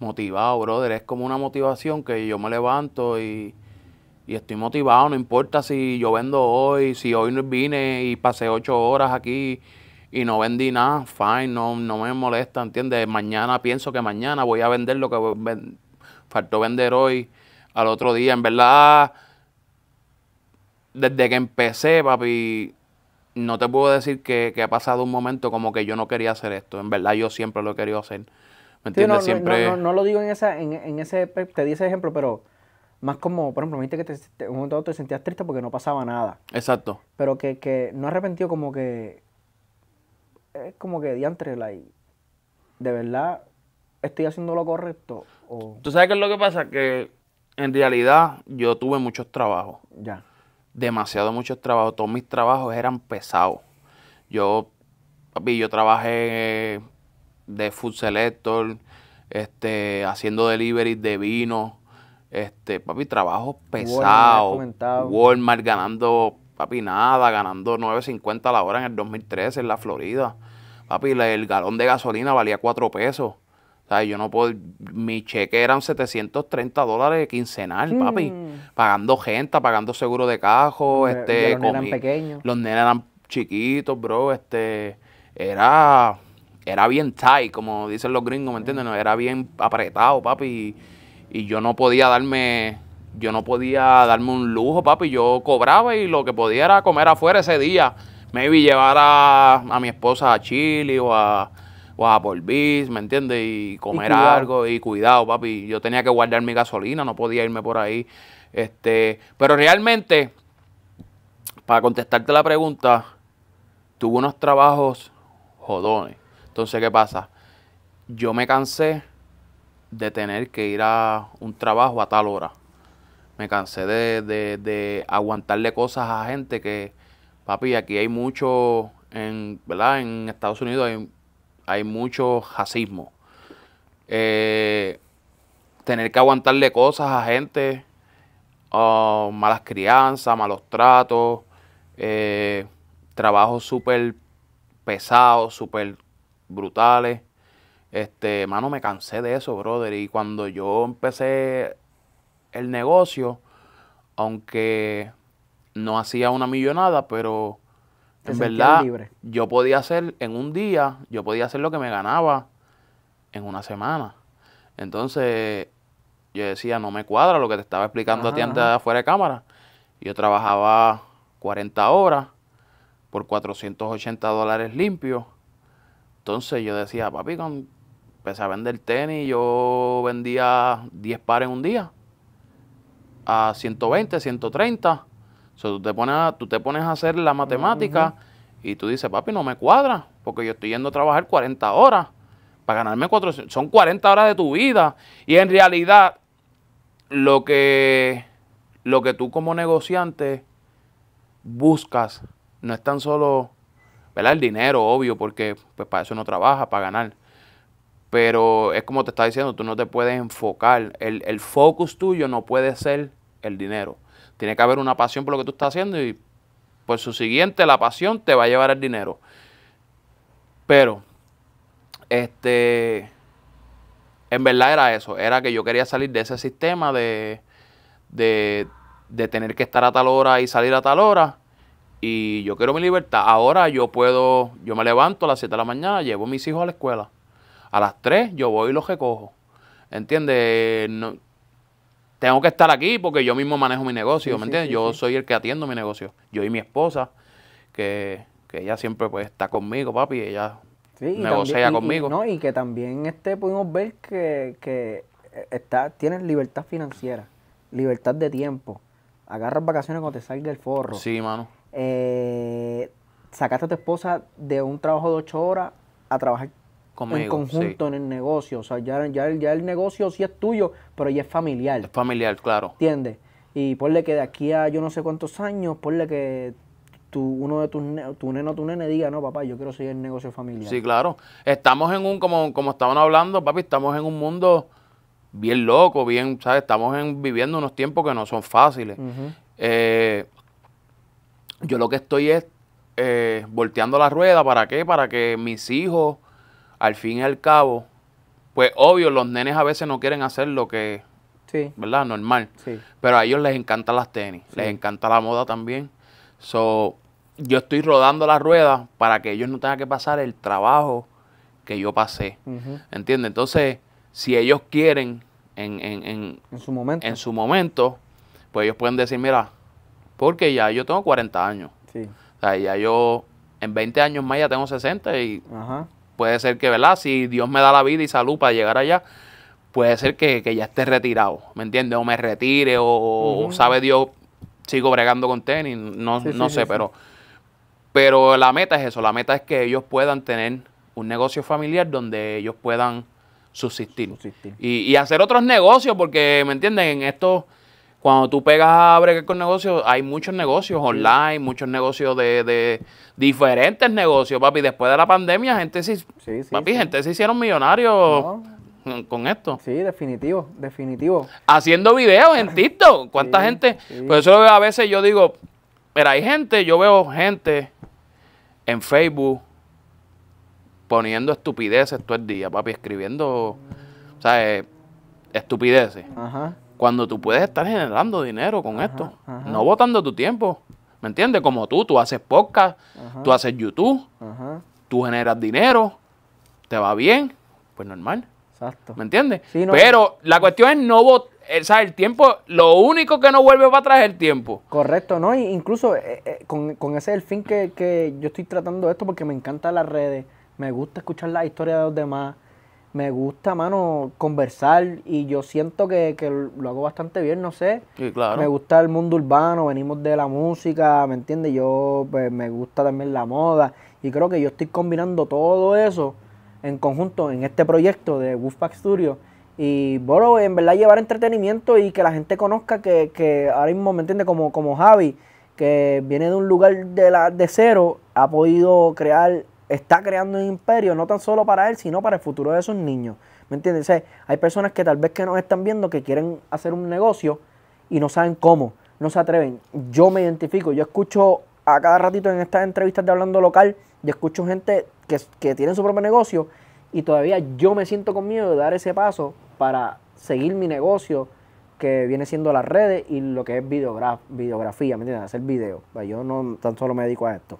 motivado, brother. Es como una motivación que yo me levanto y, estoy motivado. No importa si yo vendo hoy, si hoy vine y pasé ocho horas aquí y no vendí nada, fine, no, no me molesta, ¿entiendes? Mañana pienso que mañana voy a vender lo que faltó vender hoy al otro día. En verdad, desde que empecé, papi, no te puedo decir que, ha pasado un momento como que yo no quería hacer esto. En verdad, yo siempre lo he querido hacer. ¿Me entiendes? no, siempre... No, lo digo en, esa, en, en, ese. Te di ese ejemplo, pero más como, por ejemplo, me dijiste que te, un momento te sentías triste porque no pasaba nada. Exacto. Pero que, no arrepentido, como que. Es como que la y... De verdad, estoy haciendo lo correcto. O... ¿Tú sabes qué es lo que pasa? Que en realidad yo tuve muchos trabajos. Ya demasiado muchos trabajos. Todos mis trabajos eran pesados. Yo, papi, yo trabajé de food selector, este, haciendo delivery de vino, este, papi, trabajo pesado. Walmart, ganando, papi, nada, ganando 9.50 la hora en el 2013 en la Florida. Papi, el galón de gasolina valía 4 pesos yo no puedo, mi cheque eran 730 dólares quincenal, papi. Mm. Pagando gente, pagando seguro de cajo, este. Los nenes eran pequeños. Los nenes eran chiquitos, bro. Este. Era. Era bien tight, como dicen los gringos, ¿me entiendes? Mm. era bien apretado, papi. Y, yo no podía darme. Yo no podía darme un lujo, papi. Yo cobraba y lo que podía era comer afuera ese día. Maybe llevar a, a mi esposa a Chile o a o a por ¿me entiendes? Y comer algo y cuidado, papi. Yo tenía que guardar mi gasolina, no podía irme por ahí. Este, pero realmente, para contestarte la pregunta, tuve unos trabajos jodones. Entonces, ¿qué pasa? Yo me cansé de tener que ir a un trabajo a tal hora. Me cansé de, de aguantarle cosas a gente que, papi, aquí hay mucho, en, ¿verdad? En Estados Unidos hay hay mucho racismo. Eh, tener que aguantarle cosas a gente, um, malas crianzas, malos tratos, eh, trabajos súper pesados, súper brutales. Este, mano, me cansé de eso, brother. Y cuando yo empecé el negocio, aunque no hacía una millonada, pero en verdad, yo podía hacer en un día, yo podía hacer lo que me ganaba en una semana. Entonces, yo decía, no me cuadra lo que te estaba explicando a ti antes de afuera de cámara. Yo trabajaba 40 horas por 480 dólares limpios. Entonces yo decía, papi, cuando empecé a vender tenis, yo vendía 10 pares en un día a 120, 130. O sea, tú te pones a, tú te pones a hacer la matemática y tú dices, papi, no me cuadra, porque yo estoy yendo a trabajar 40 horas para ganarme 400. Son 40 horas de tu vida. Y en realidad, lo que, lo que tú como negociante buscas no es tan solo ¿verdad? el dinero, obvio, porque pues, para eso no trabaja, para ganar. Pero es como te está diciendo, tú no te puedes enfocar. el focus tuyo no puede ser el dinero. Tiene que haber una pasión por lo que tú estás haciendo y por su siguiente la pasión te va a llevar el dinero. Pero, este, en verdad era eso, era que yo quería salir de ese sistema de, de, tener que estar a tal hora y salir a tal hora y yo quiero mi libertad. Ahora yo puedo, yo me levanto a las 7 de la mañana, llevo a mis hijos a la escuela. A las 3 yo voy y los recojo. ¿Entiendes? tengo que estar aquí porque yo mismo manejo mi negocio, ¿me entiendes? yo soy el que atiendo mi negocio. Yo y mi esposa, que, ella siempre pues está conmigo, papi, ella negocia conmigo. Y, no, y que también este pudimos ver que, que eh, está, tienes libertad financiera, libertad de tiempo. Agarras vacaciones cuando te salga del forro. Sí, mano. Eh, sacaste a tu esposa de un trabajo de ocho horas a trabajar en conjunto en el negocio. O sea, ya, ya, el negocio sí es tuyo, pero ya es familiar. Es familiar, claro. ¿Entiendes? Y ponle que de aquí a yo no sé cuántos años, ponle que tu, uno de tus tu tu nene diga, no, papá, yo quiero seguir el negocio familiar. Sí, claro. Estamos en un, como, como estaban hablando, papi, estamos en un mundo bien loco, bien, ¿sabes? Estamos viviendo unos tiempos que no son fáciles. Eh, yo lo que estoy es eh, volteando la rueda, ¿para qué? Para que mis hijos al fin y al cabo, pues obvio, los nenes a veces no quieren hacer lo que, sí. ¿verdad? Normal. Sí. Pero a ellos les encantan las tenis, les encanta la moda también. So, yo estoy rodando la rueda para que ellos no tengan que pasar el trabajo que yo pasé. entiende, ¿Entiendes? Entonces, si ellos quieren en, en, en, en, su momento. en su momento, pues ellos pueden decir, mira, porque ya yo tengo 40 años. Sí. O sea, ya yo en 20 años más ya tengo 60 y Ajá puede ser que, ¿verdad? Si Dios me da la vida y salud para llegar allá, puede ser que, ya esté retirado, ¿me entiendes? O me retire, o, sabe Dios, sigo bregando con tenis, no, no sé, pero... Pero la meta es eso, la meta es que ellos puedan tener un negocio familiar donde ellos puedan subsistir. Y, y, hacer otros negocios, porque, ¿me entienden? En estos cuando tú pegas a bregar con negocios, hay muchos negocios online, muchos negocios de, diferentes negocios, papi. Después de la pandemia, gente se, sí, papi, gente se hicieron millonarios con esto. Sí, definitivo, definitivo. Haciendo videos en TikTok. ¿Cuánta gente? Por eso a veces yo digo, pero hay gente, yo veo gente en Facebook poniendo estupideces todo el día, papi, escribiendo, o sea, Estupideces. Ajá. Cuando tú puedes estar generando dinero con esto, no botando tu tiempo. ¿Me entiendes? Como tú, tú haces podcast, tú haces YouTube, tú generas dinero, te va bien, pues normal. Exacto. ¿Me entiendes? Pero la cuestión es no votar. Eh, el tiempo, lo único que no vuelve para atrás es el tiempo. Correcto, ¿no? Incluso eh, eh, con, ese el fin que, que yo estoy tratando esto porque me encantan las redes, me gusta escuchar las historias de los demás, me gusta, mano, conversar y yo siento que, lo hago bastante bien, no sé. Me gusta el mundo urbano, venimos de la música, ¿me entiendes? Yo pues, me gusta también la moda y creo que yo estoy combinando todo eso en conjunto en este proyecto de Wolfpack Studio y, bueno, en verdad llevar entretenimiento y que la gente conozca que, que ahora mismo, ¿me entiendes? Como, como Javi, que viene de un lugar de, la, de cero, ha podido crear está creando un imperio, no tan solo para él, sino para el futuro de sus niños. ¿Me entiendes? hay personas que tal vez que nos están viendo que quieren hacer un negocio y no saben cómo, no se atreven. Yo me identifico, yo escucho a cada ratito en estas entrevistas de Hablando Local, yo escucho gente que, tiene su propio negocio y todavía yo me siento con miedo de dar ese paso para seguir mi negocio que viene siendo las redes y lo que es videografía, ¿me entiendes? Hacer video. Pues yo no tan solo me dedico a esto.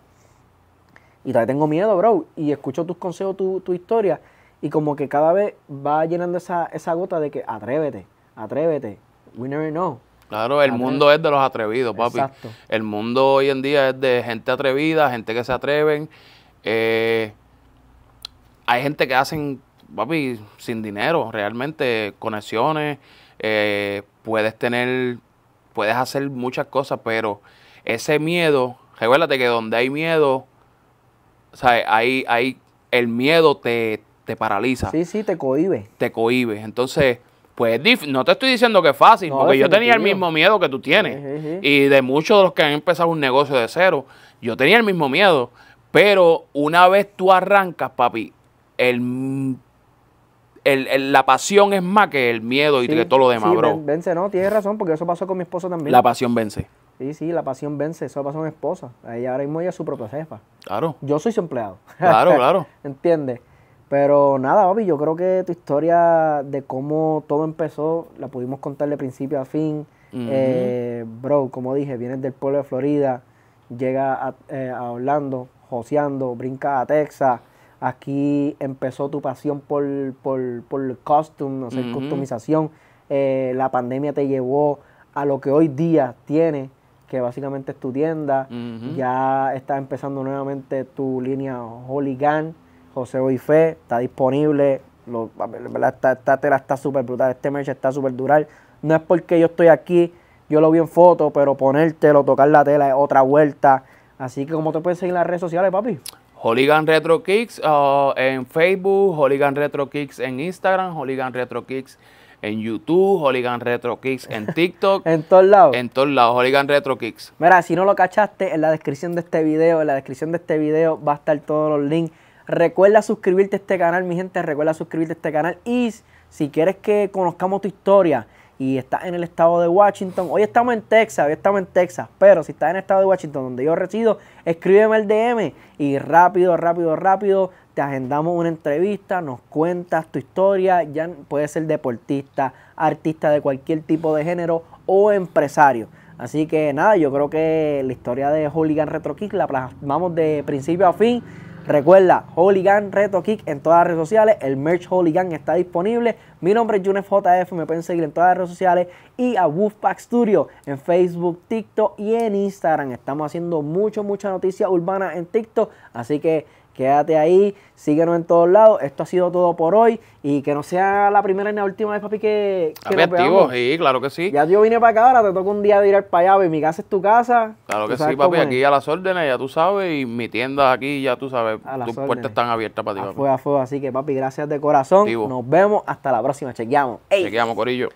Y todavía tengo miedo, bro. Y escucho tus consejos, tu, historia. Y como que cada vez va llenando esa, gota de que atrévete, atrévete. We never know. Claro, el mundo es de los atrevidos, papi. Exacto. El mundo hoy en día es de gente atrevida, gente que se atreven. Eh, hay gente que hacen, papi, sin dinero, realmente, conexiones. Eh, puedes tener, puedes hacer muchas cosas, pero ese miedo, recuérdate que donde hay miedo, o sea, ahí, ahí el miedo te, paraliza. Sí, sí, te cohibe. Te cohibe. Entonces, pues no te estoy diciendo que es fácil, porque yo tenía el mismo miedo que tú tienes. Y de muchos de los que han empezado un negocio de cero, yo tenía el mismo miedo. Pero una vez tú arrancas, papi, el, la pasión es más que el miedo y todo lo demás, bro. Vence, no, tienes razón, porque eso pasó con mi esposo también. La pasión vence. Sí, sí, la pasión vence, eso pasó a esposa. Ella ahora mismo ella es su propia jefa. Claro. Yo soy su empleado. Claro, claro. ¿Entiendes? Pero nada, Bobby. yo creo que tu historia de cómo todo empezó la pudimos contar de principio a fin. Eh, bro, como dije, vienes del pueblo de Florida, llega eh, a, Orlando, joseando, brinca a Texas. Aquí empezó tu pasión por, el costume, o sea, customización. Eh, la pandemia te llevó a lo que hoy día tiene que básicamente es tu tienda. Ya está empezando nuevamente tu línea Holy Gun, José Oife, está disponible. Esta, tela está súper brutal, este merch está súper dural. No es porque yo estoy aquí, yo lo vi en foto, pero ponértelo, tocar la tela es otra vuelta. Así que, ¿cómo te puedes seguir en las redes sociales, papi? Holigan Retro Kicks uh, en Facebook, Holigan Retro Kicks en Instagram, Holigan Retro Kicks en YouTube, Holigan Retro Kicks en TikTok. en todos lados. En todos lados, Holigan Retro Kicks. Mira, si no lo cachaste, en la descripción de este video, en la descripción de este video va a estar todos los links. Recuerda suscribirte a este canal, mi gente, recuerda suscribirte a este canal. Y si quieres que conozcamos tu historia y estás en el estado de Washington, hoy estamos en Texas, hoy estamos en Texas, pero si estás en el estado de Washington, donde yo resido, escríbeme el DM y rápido, rápido, rápido te agendamos una entrevista, nos cuentas tu historia, ya puede ser deportista, artista de cualquier tipo de género o empresario. Así que nada, yo creo que la historia de Hooligan Retro Kick la plasmamos de principio a fin. Recuerda, Hooligan Retro Kick en todas las redes sociales. El merch Hooligan está disponible. Mi nombre es Junes JF. Me pueden seguir en todas las redes sociales. Y a Wolfpack Studio en Facebook, TikTok y en Instagram. Estamos haciendo mucho, mucha noticia urbana en TikTok. Así que Quédate ahí, síguenos en todos lados. Esto ha sido todo por hoy y que no sea la primera ni la última vez, papi, que, que nos sí, claro que sí. Ya yo vine para acá, ahora te toca un día de ir al allá, y mi casa es tu casa. Claro que sí, papi, aquí a las órdenes, ya tú sabes, y mi tienda aquí, ya tú sabes, a tus puertas están abiertas para ti, papi. Fue a fuego, así que, papi, gracias de corazón. Nos vemos, hasta la próxima, chequeamos. Ey. Chequeamos, Corillo.